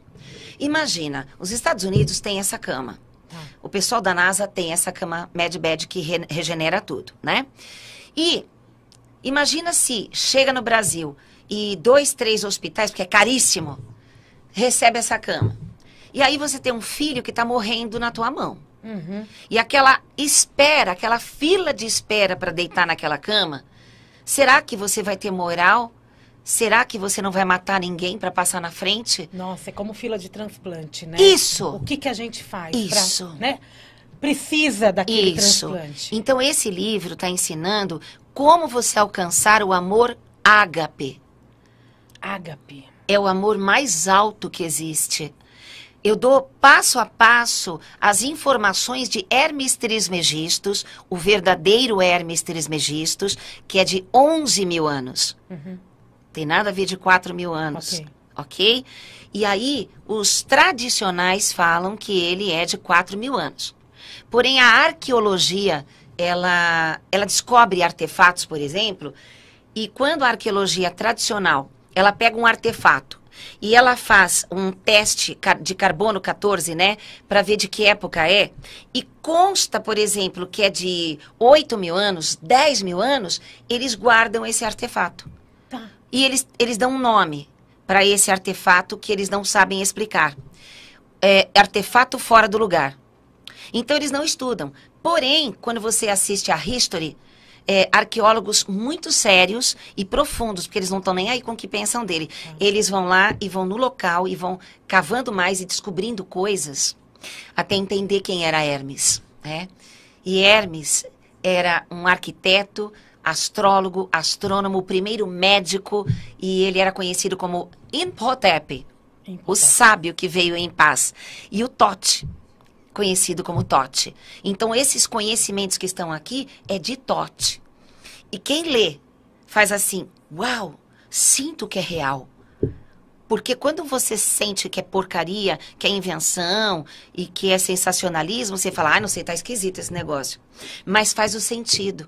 Speaker 2: Imagina, os Estados Unidos têm essa cama. Tá. O pessoal da NASA tem essa cama MedBed que re regenera tudo, né? E imagina se chega no Brasil e dois, três hospitais, porque é caríssimo, recebe essa cama. E aí você tem um filho que está morrendo na tua mão. Uhum. E aquela espera, aquela fila de espera para deitar naquela cama, será que você vai ter moral Será que você não vai matar ninguém para passar na frente? Nossa, é como fila de transplante, né? Isso. O que, que a gente faz? Isso. Pra, né? Precisa daquele Isso. transplante. Então esse livro está ensinando como você alcançar o amor ágape. Ágape. É o amor mais alto que existe. Eu dou passo a passo as informações de Hermes Trismegistus, o verdadeiro Hermes Trismegistus, que é de 11 mil anos. Uhum. Tem nada a ver de 4 mil anos. Ok. E aí, os tradicionais falam que ele é de 4 mil anos. Porém, a arqueologia, ela, ela descobre artefatos, por exemplo, e quando a arqueologia tradicional, ela pega um artefato e ela faz um teste de carbono 14, né, para ver de que época é, e consta, por exemplo, que é de 8 mil anos, 10 mil anos, eles guardam esse artefato. E eles, eles dão um nome para esse artefato que eles não sabem explicar. É, artefato fora do lugar. Então eles não estudam. Porém, quando você assiste a History, é, arqueólogos muito sérios e profundos, porque eles não estão nem aí com o que pensam dele. Uhum. Eles vão lá e vão no local e vão cavando mais e descobrindo coisas até entender quem era Hermes. Né? E Hermes era um arquiteto astrólogo, astrônomo, primeiro médico, e ele era conhecido como Imhotep, o sábio que veio em paz, e o Tote, conhecido como Tote. Então, esses conhecimentos que estão aqui é de Tote. E quem lê faz assim: uau, sinto que é real. Porque quando você sente que é porcaria, que é invenção e que é sensacionalismo, você fala, ah, não sei, tá esquisito esse negócio. Mas faz o sentido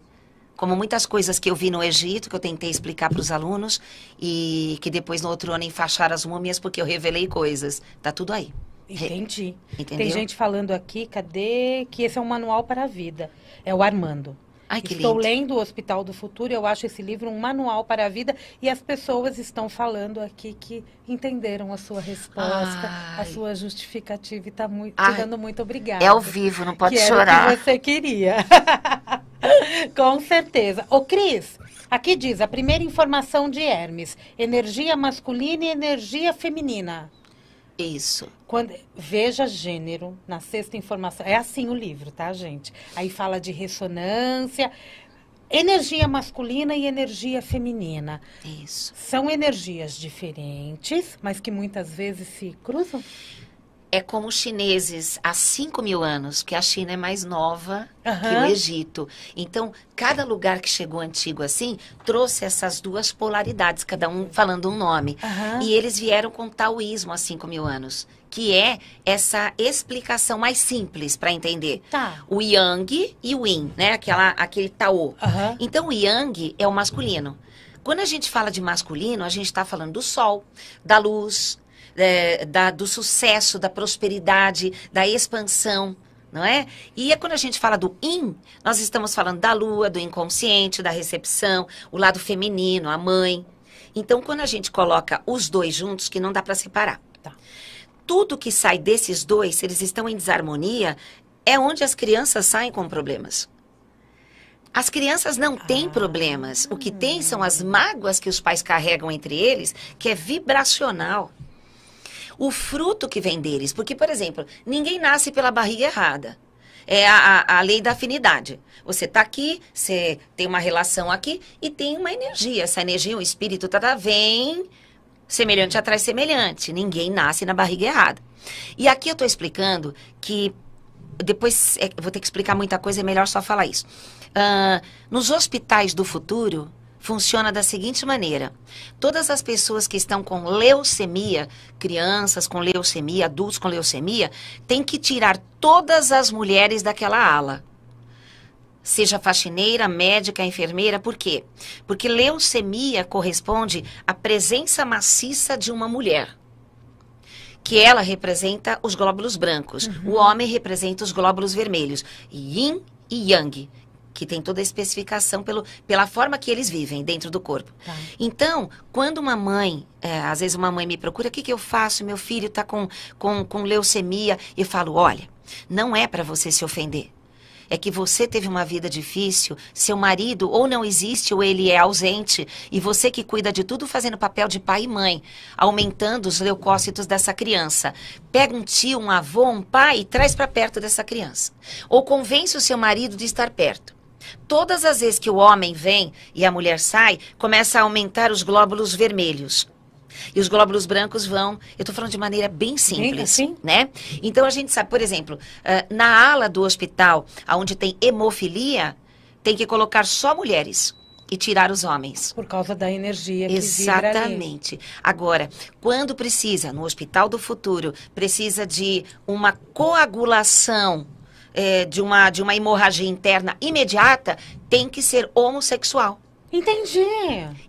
Speaker 2: como muitas coisas que eu vi no Egito, que eu tentei explicar para os alunos, e que depois no outro ano enfaixaram as múmias porque eu revelei coisas. Tá tudo aí. Entendi. Tem gente
Speaker 1: falando aqui, cadê? Que esse é um manual para a vida. É o Armando. Ai, Estou lindo. lendo O Hospital do Futuro, eu acho esse livro um manual para a vida e as pessoas estão falando aqui que entenderam a sua resposta, Ai. a sua justificativa e está muito, te dando muito obrigada. É ao vivo, não pode que chorar. Era o que você queria. *laughs* Com certeza. Ô, Cris, aqui diz a primeira informação de Hermes: energia masculina e energia feminina. Isso. Quando, veja gênero na sexta informação. É assim o livro, tá, gente? Aí fala de ressonância, energia masculina e energia feminina. Isso. São energias diferentes, mas que muitas vezes se cruzam?
Speaker 2: é como os chineses há 5 mil anos, que a China é mais nova uhum. que o Egito. Então, cada lugar que chegou antigo assim trouxe essas duas polaridades, cada um falando um nome. Uhum. E eles vieram com o taoísmo há 5 mil anos, que é essa explicação mais simples para entender. Tá. O yang e o yin, né? Aquela, aquele tao. Uhum. Então, o yang é o masculino. Quando a gente fala de masculino, a gente está falando do sol, da luz, é, da, do sucesso, da prosperidade, da expansão não é? E é quando a gente fala do in, nós estamos falando da lua, do inconsciente, da recepção, o lado feminino, a mãe. Então, quando a gente coloca os dois juntos, que não dá para separar. Tá. Tudo que sai desses dois, se eles estão em desarmonia, é onde as crianças saem com problemas. As crianças não têm ah. problemas. O que tem são as mágoas que os pais carregam entre eles, que é vibracional o fruto que vem deles. Porque, por exemplo, ninguém nasce pela barriga errada. É a, a, a lei da afinidade. Você está aqui, você tem uma relação aqui e tem uma energia. Essa energia, o espírito, tá, tá vem semelhante atrai semelhante. Ninguém nasce na barriga errada. E aqui eu estou explicando que depois é, vou ter que explicar muita coisa, é melhor só falar isso. Uh, nos hospitais do futuro, funciona da seguinte maneira: todas as pessoas que estão com leucemia, crianças com leucemia, adultos com leucemia, têm que tirar todas as mulheres daquela ala. Seja faxineira, médica, enfermeira, por quê? Porque leucemia corresponde à presença maciça de uma mulher que ela representa os glóbulos brancos, uhum. o homem representa os glóbulos vermelhos, yin e yang que tem toda a especificação pelo, pela forma que eles vivem dentro do corpo. Tá. Então, quando uma mãe, é, às vezes uma mãe me procura, o que, que eu faço? Meu filho está com, com, com leucemia. Eu falo, olha, não é para você se ofender. É que você teve uma vida difícil, seu marido ou não existe ou ele é ausente, e você que cuida de tudo fazendo papel de pai e mãe, aumentando os leucócitos dessa criança. Pega um tio, um avô, um pai e traz para perto dessa criança. Ou convence o seu marido de estar perto. Todas as vezes que o homem vem e a mulher sai, começa a aumentar os glóbulos vermelhos. E os glóbulos brancos vão, eu estou falando de maneira bem simples, Sim, assim? né? Então a gente sabe, por exemplo, ah, na ala do hospital, onde tem hemofilia, tem que colocar só mulheres e tirar os homens. Por causa da energia que Exatamente. Agora, quando precisa, no Hospital do Futuro, precisa de uma coagulação é, de, uma, de uma hemorragia interna imediata tem que ser homossexual. Entendi.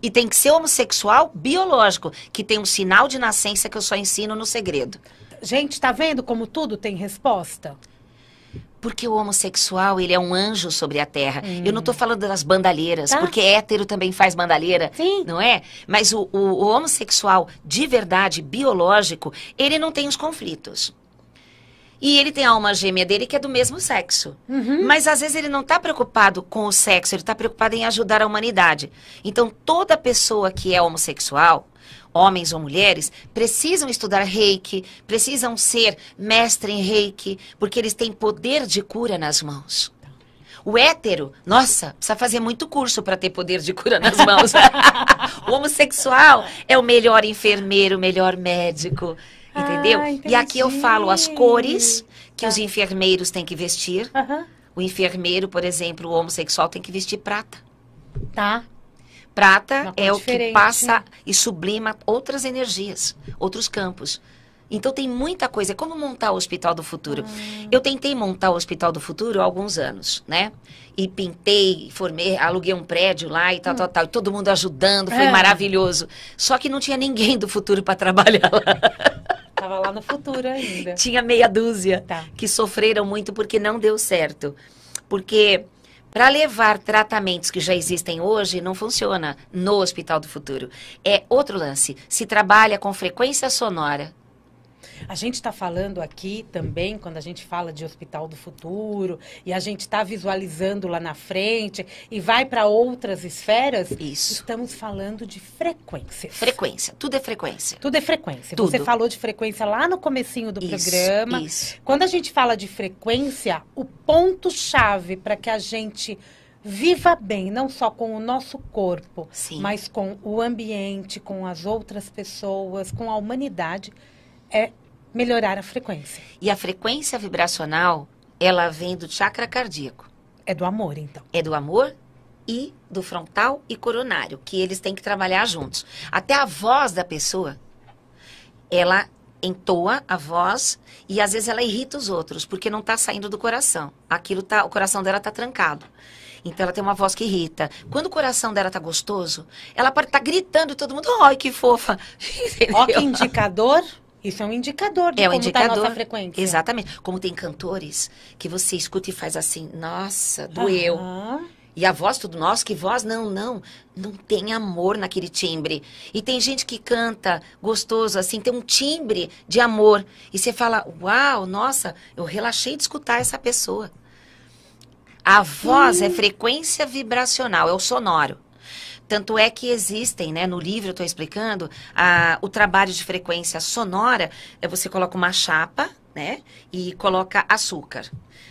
Speaker 2: E tem que ser homossexual biológico, que tem um sinal de nascença que eu só ensino no segredo. Gente, tá vendo como tudo tem resposta? Porque o homossexual, ele é um anjo sobre a terra. Hum. Eu não estou falando das bandalheiras, tá. porque hétero também faz bandalheira, Sim. não é? Mas o, o, o homossexual de verdade, biológico, ele não tem os conflitos. E ele tem a alma gêmea dele que é do mesmo sexo. Uhum. Mas às vezes ele não está preocupado com o sexo, ele está preocupado em ajudar a humanidade. Então toda pessoa que é homossexual, homens ou mulheres, precisam estudar reiki, precisam ser mestre em reiki, porque eles têm poder de cura nas mãos. O hétero, nossa, precisa fazer muito curso para ter poder de cura nas mãos. *laughs* o homossexual é o melhor enfermeiro, o melhor médico entendeu? Ah, e aqui eu falo as cores que tá. os enfermeiros têm que vestir. Uhum. O enfermeiro, por exemplo, o homossexual tem que vestir prata. Tá. Prata é o diferente. que passa né? e sublima outras energias, outros campos. Então tem muita coisa. É como montar o Hospital do Futuro. Ah. Eu tentei montar o Hospital do Futuro há alguns anos, né? E pintei, formei, aluguei um prédio lá e tal, hum. tal, tal. E todo mundo ajudando, foi é. maravilhoso. Só que não tinha ninguém do futuro para trabalhar lá.
Speaker 1: *laughs* Tava lá no futuro ainda.
Speaker 2: Tinha meia dúzia tá. que sofreram muito porque não deu certo. Porque para levar tratamentos que já existem hoje, não funciona no Hospital do Futuro. É outro lance. Se trabalha com frequência sonora a gente está falando
Speaker 1: aqui também, quando a gente fala de hospital do futuro, e a gente está visualizando lá na frente e vai para outras esferas, Isso. estamos falando de frequência. Frequência, tudo é frequência. Tudo é frequência. Tudo. Você falou de frequência lá no comecinho do isso, programa. Isso. Quando a gente fala de frequência, o ponto-chave para que a gente viva bem, não só com o nosso corpo, Sim. mas com o ambiente, com as outras pessoas, com a humanidade, é melhorar a
Speaker 2: frequência. E a frequência vibracional, ela vem do chakra cardíaco. É do amor, então. É do amor e do frontal e coronário, que eles têm que trabalhar juntos. Até a voz da pessoa, ela entoa a voz e às vezes ela irrita os outros, porque não está saindo do coração. Aquilo tá, o coração dela está trancado. Então ela tem uma voz que irrita. Quando o coração dela tá gostoso, ela pode estar tá gritando e todo mundo, ai, que fofa. *laughs* Ó que indicador isso é um indicador de é um como indicador, tá a nossa frequência. Exatamente. Como tem cantores que você escuta e faz assim, nossa, doeu. Uhum. E a voz, tudo nosso, que voz, não, não. Não tem amor naquele timbre. E tem gente que canta gostoso, assim, tem um timbre de amor. E você fala, uau, nossa, eu relaxei de escutar essa pessoa. A voz é frequência vibracional, é o sonoro. Tanto é que existem, né? No livro eu estou explicando a, o trabalho de frequência sonora. É você coloca uma chapa, né? E coloca açúcar.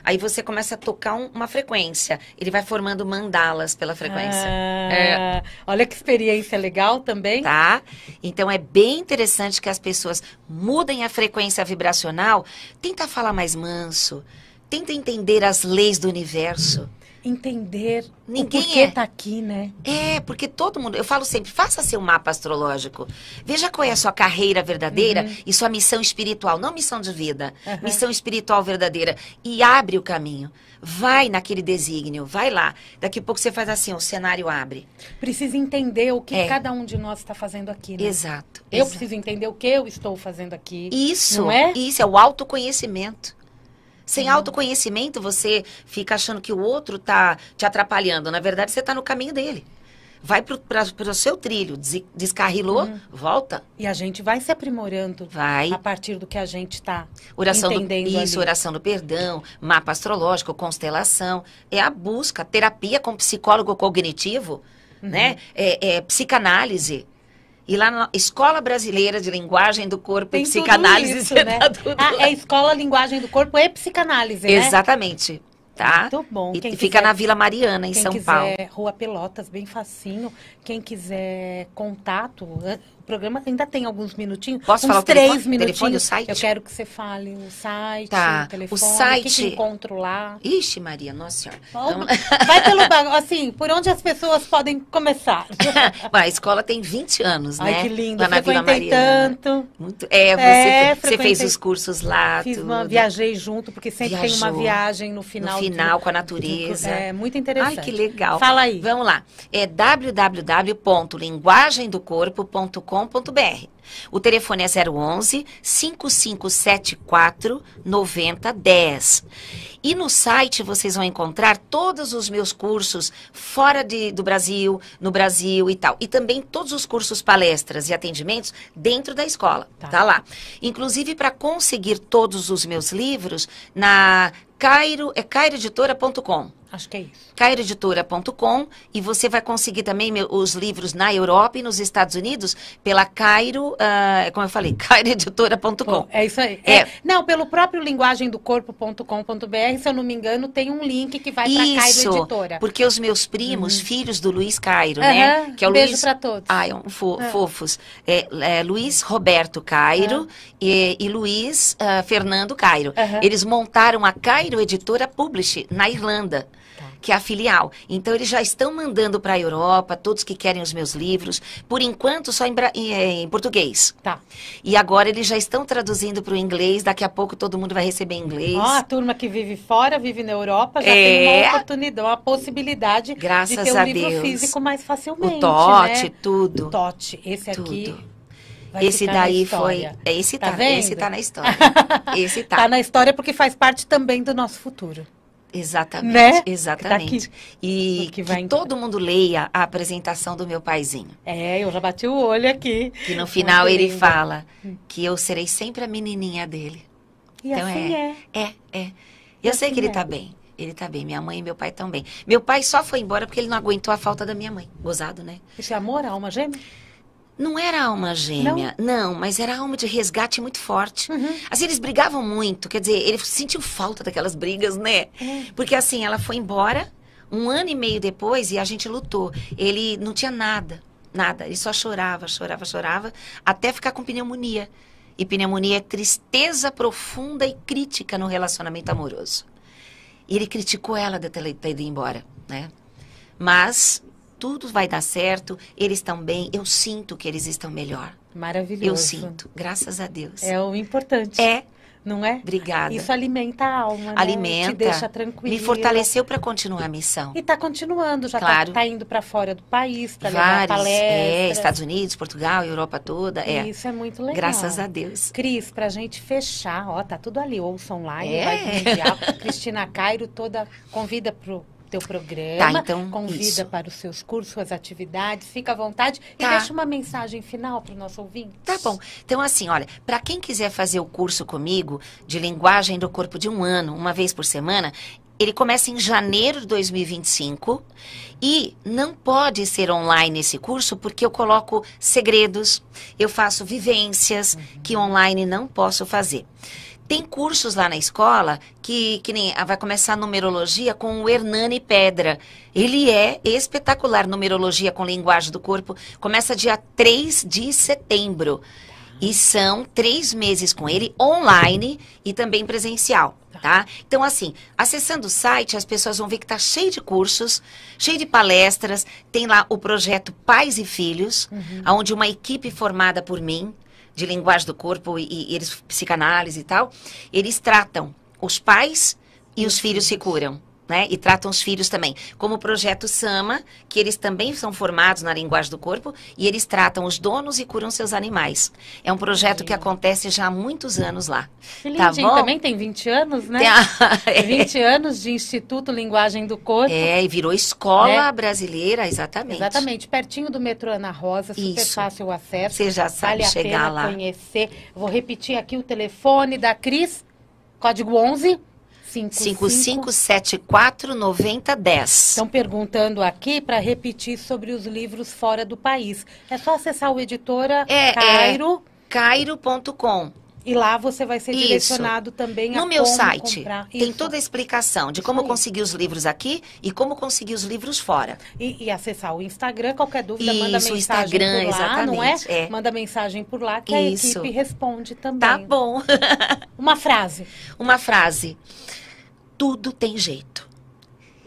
Speaker 2: Aí você começa a tocar um, uma frequência. Ele vai formando mandalas pela frequência. Ah, é. Olha que experiência legal também. Tá? Então é bem interessante que as pessoas mudem a frequência vibracional. Tenta falar mais manso. Tenta entender as leis do universo
Speaker 1: entender Ninguém o porquê é. tá aqui, né?
Speaker 2: É, porque todo mundo, eu falo sempre, faça seu mapa astrológico. Veja qual é a sua carreira verdadeira uhum. e sua missão espiritual, não missão de vida, uhum. missão espiritual verdadeira e abre o caminho. Vai naquele desígnio, vai lá. Daqui a pouco você faz assim, o cenário abre.
Speaker 1: Precisa entender o que é. cada um de nós está
Speaker 2: fazendo aqui, né? Exato. Eu exato. preciso entender o que eu estou fazendo aqui. Isso, não é? Isso é o autoconhecimento. Sem uhum. autoconhecimento, você fica achando que o outro tá te atrapalhando. Na verdade, você tá no caminho dele vai para o seu trilho, descarrilou, uhum. volta. E a gente vai se aprimorando. Vai. A partir do que a gente está entendendo. Do, isso, ali. oração do perdão, mapa astrológico, constelação. É a busca, terapia com psicólogo cognitivo, né? uhum. né? É, é, psicanálise. E lá na Escola Brasileira de Linguagem do Corpo Tem e Psicanálise. Tudo isso, *laughs* tá né? Tá tudo ah, é Escola Linguagem do Corpo e Psicanálise, né? Exatamente. Tá? Muito bom. E Quem fica quiser, na Vila Mariana, em São quiser, Paulo.
Speaker 1: Rua Pelotas, bem facinho. Quem quiser contato,
Speaker 2: programa ainda tem alguns minutinhos. Posso uns falar três telefone? minutinhos. Telefone, o site? Eu
Speaker 1: quero que você fale o site, tá. o telefone, o site... que te encontro lá.
Speaker 2: Ixi, Maria, nossa senhora. Então... *laughs*
Speaker 1: Vai pelo assim, por onde as pessoas podem começar.
Speaker 2: *laughs* a escola tem 20 anos, né? Ai, que lindo. Lá na Vila
Speaker 1: tanto.
Speaker 2: Muito... É, você, é, você fez os cursos lá. Fiz uma, viajei junto, porque sempre Viajou. tem uma viagem
Speaker 1: no final. No final, do... com a
Speaker 2: natureza. É, muito interessante. Ai, que legal. Fala aí. Vamos lá. É www.linguagemdocorpo.com o telefone é 011 5574 9010. E no site vocês vão encontrar todos os meus cursos fora de, do Brasil, no Brasil e tal. E também todos os cursos, palestras e atendimentos dentro da escola. Tá, tá lá. Inclusive para conseguir todos os meus livros na Cairo, é cairoeditora.com. Acho que é isso. cairoeditora.com e você vai conseguir também os livros na Europa e nos Estados Unidos pela Cairo, uh, como eu falei, *laughs* cairoeditora.com. É isso aí. É. É. Não,
Speaker 1: pelo próprio linguagem corpo.com.br, se eu não me engano, tem um link que vai para Cairo Editora.
Speaker 2: Porque os meus primos, uhum. filhos do Luiz Cairo, uhum. né? Que é o Beijo Luiz... para todos. Ah, um fo uhum. fofos. É, é, Luiz Roberto Cairo ah. e, e, Luiz uh, Fernando Cairo. Eles montaram a Cairo Editora Publish na Irlanda que é a filial. Então, eles já estão mandando para a Europa, todos que querem os meus livros, por enquanto só em, em, é, em português. Tá. E agora eles já estão traduzindo para o inglês, daqui a pouco todo mundo vai receber inglês. Ó, a turma que vive fora, vive na Europa, já é... tem uma é. oportunidade, uma
Speaker 1: possibilidade Graças de ter um livro físico mais facilmente. O né? Tote, né? tudo. O Tote, esse tudo. aqui... Vai esse daí foi. Esse tá, tá esse tá na história. *laughs* Esse
Speaker 2: tá. tá na história porque faz parte também do nosso futuro. Exatamente, né? Tá exatamente. Tá e que, que todo mundo leia a apresentação do meu paizinho. É, eu já bati o olho aqui. Que no final Muito ele lindo. fala hum. que eu serei sempre a menininha dele. E então assim é, é. É, é. E eu assim sei que assim ele é. tá bem. Ele tá bem, minha mãe e meu pai estão bem. Meu pai só foi embora porque ele não aguentou a falta da minha mãe. Gozado, né? esse amor, amor, alma gêmea? Não era alma gêmea, não, não mas era alma de resgate muito forte. Uhum. Assim, eles brigavam muito, quer dizer, ele sentiu falta daquelas brigas, né? Uhum. Porque assim, ela foi embora um ano e meio depois e a gente lutou. Ele não tinha nada, nada, ele só chorava, chorava, chorava, até ficar com pneumonia. E pneumonia é tristeza profunda e crítica no relacionamento amoroso. E ele criticou ela de ter ido embora, né? Mas tudo vai dar certo, eles estão bem, eu sinto que eles estão melhor. Maravilhoso. Eu sinto, graças a Deus. É o importante. É. Não é? Obrigada. Isso
Speaker 1: alimenta a alma, Alimenta. Né? Te deixa tranquila. Me fortaleceu
Speaker 2: para continuar a missão.
Speaker 1: E está continuando, já está claro. tá indo para fora do país, para tá levar é, palestras. É, Estados
Speaker 2: Unidos, Portugal, Europa toda. É. Isso é muito legal. Graças a Deus.
Speaker 1: Cris, para a gente fechar, ó, tá tudo ali, ouça online, é. vai pro Cristina Cairo toda convida pro teu
Speaker 2: programa. Tá, então, convida isso.
Speaker 1: para os seus cursos, suas atividades, fica à vontade tá. e deixa uma mensagem final para o nosso ouvinte.
Speaker 2: Tá bom. Então, assim, olha, para quem quiser fazer o curso comigo de linguagem do corpo de um ano, uma vez por semana, ele começa em janeiro de 2025 e não pode ser online esse curso porque eu coloco segredos, eu faço vivências uhum. que online não posso fazer. Tem cursos lá na escola que, que nem ah, vai começar a numerologia com o Hernani Pedra. Ele é espetacular, numerologia com linguagem do corpo. Começa dia 3 de setembro. E são três meses com ele, online e também presencial, tá. tá? Então, assim, acessando o site, as pessoas vão ver que tá cheio de cursos, cheio de palestras. Tem lá o projeto Pais e Filhos, uhum. onde uma equipe formada por mim, de linguagem do corpo e, e eles psicanálise e tal, eles tratam os pais e os filhos se curam né? E tratam os filhos também. Como o projeto Sama, que eles também são formados na linguagem do corpo e eles tratam os donos e curam seus animais. É um projeto Sim. que acontece já há muitos anos lá. tá lindinho, bom? também
Speaker 1: tem 20 anos, né? A...
Speaker 2: *laughs* é. 20 anos de Instituto Linguagem do Corpo. É, e virou escola é.
Speaker 1: brasileira, exatamente. Exatamente, pertinho do metrô Ana Rosa, super Isso. fácil o
Speaker 2: acesso. Você já sabe vale chegar lá.
Speaker 1: conhecer. Vou repetir aqui o telefone da Cris, código 11
Speaker 2: 55749010.
Speaker 1: Estão perguntando aqui para repetir sobre os livros fora do país. É só acessar o editora é, é Cairo. É cairo.com. E lá você vai ser direcionado Isso. também no a No meu site comprar. tem
Speaker 2: Isso. toda a explicação de como conseguir os livros aqui e como conseguir os livros fora.
Speaker 1: E, e acessar o Instagram, qualquer dúvida, Isso, manda mensagem Instagram, por lá, exatamente. não é? é? Manda mensagem por
Speaker 2: lá que Isso. a equipe
Speaker 1: responde também. Tá bom.
Speaker 2: *laughs* Uma frase. Uma frase. Tudo tem jeito.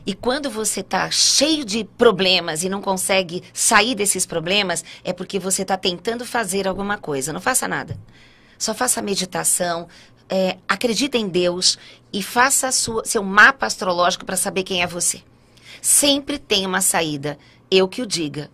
Speaker 2: E quando você está cheio de problemas e não consegue sair desses problemas, é porque você está tentando fazer alguma coisa. Não faça nada só faça meditação, é, acredite em Deus e faça sua, seu mapa astrológico para saber quem é você. Sempre tem uma saída, eu que o diga.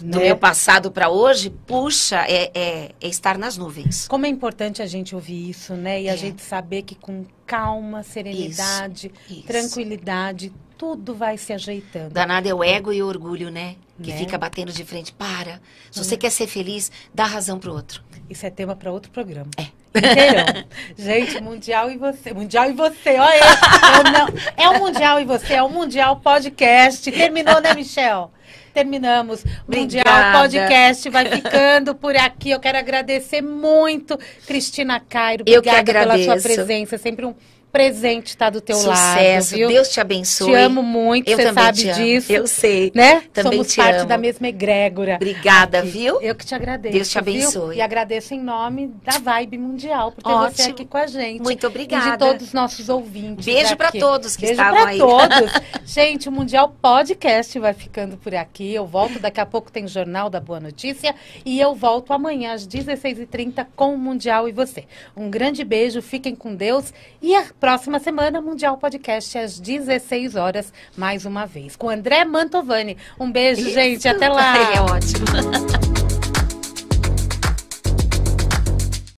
Speaker 2: Né? Do meu passado para hoje, puxa, é, é, é, estar nas nuvens. Como é importante a gente ouvir isso, né? E a é. gente saber
Speaker 1: que com calma, serenidade, isso, isso. tranquilidade, tudo vai se
Speaker 2: ajeitando. Danada é o ego e o orgulho, né? que né? fica batendo de frente. Para. Se hum. você né? quer ser feliz, dá razão para o outro. Isso é tema para outro programa. É. Inteirão. *laughs* Gente, mundial
Speaker 1: e você. Mundial e você, olha. É Eu, não, é o Mundial e você, é o Mundial Podcast. Terminou, né, Michel? terminamos. Obrigada. Mundial Podcast vai ficando por aqui. Eu quero agradecer muito, Cristina Cairo. Obrigada Eu que agradeço. pela sua presença. Sempre um presente estar tá do teu Sucesso, lado. Sucesso, Deus te
Speaker 2: abençoe. Te amo muito, eu você sabe disso. Eu sei. Né? Também Somos parte amo. da
Speaker 1: mesma egrégora. Obrigada, aqui. viu? Eu que te agradeço. Deus te abençoe. Viu? E agradeço em nome da Vibe Mundial por ter Ótimo. você aqui com a gente. Muito obrigada. E de todos os nossos ouvintes. Beijo para todos que Beijo estavam aí. Beijo para todos. *laughs* gente, o Mundial Podcast vai ficando por aqui. Eu volto daqui a pouco tem Jornal da Boa Notícia e eu volto amanhã às 16h30 com o Mundial e você. Um grande beijo, fiquem com Deus e até Próxima semana, Mundial Podcast às 16 horas, mais uma vez, com André Mantovani. Um beijo, Isso. gente. Até lá. *laughs* é ótimo.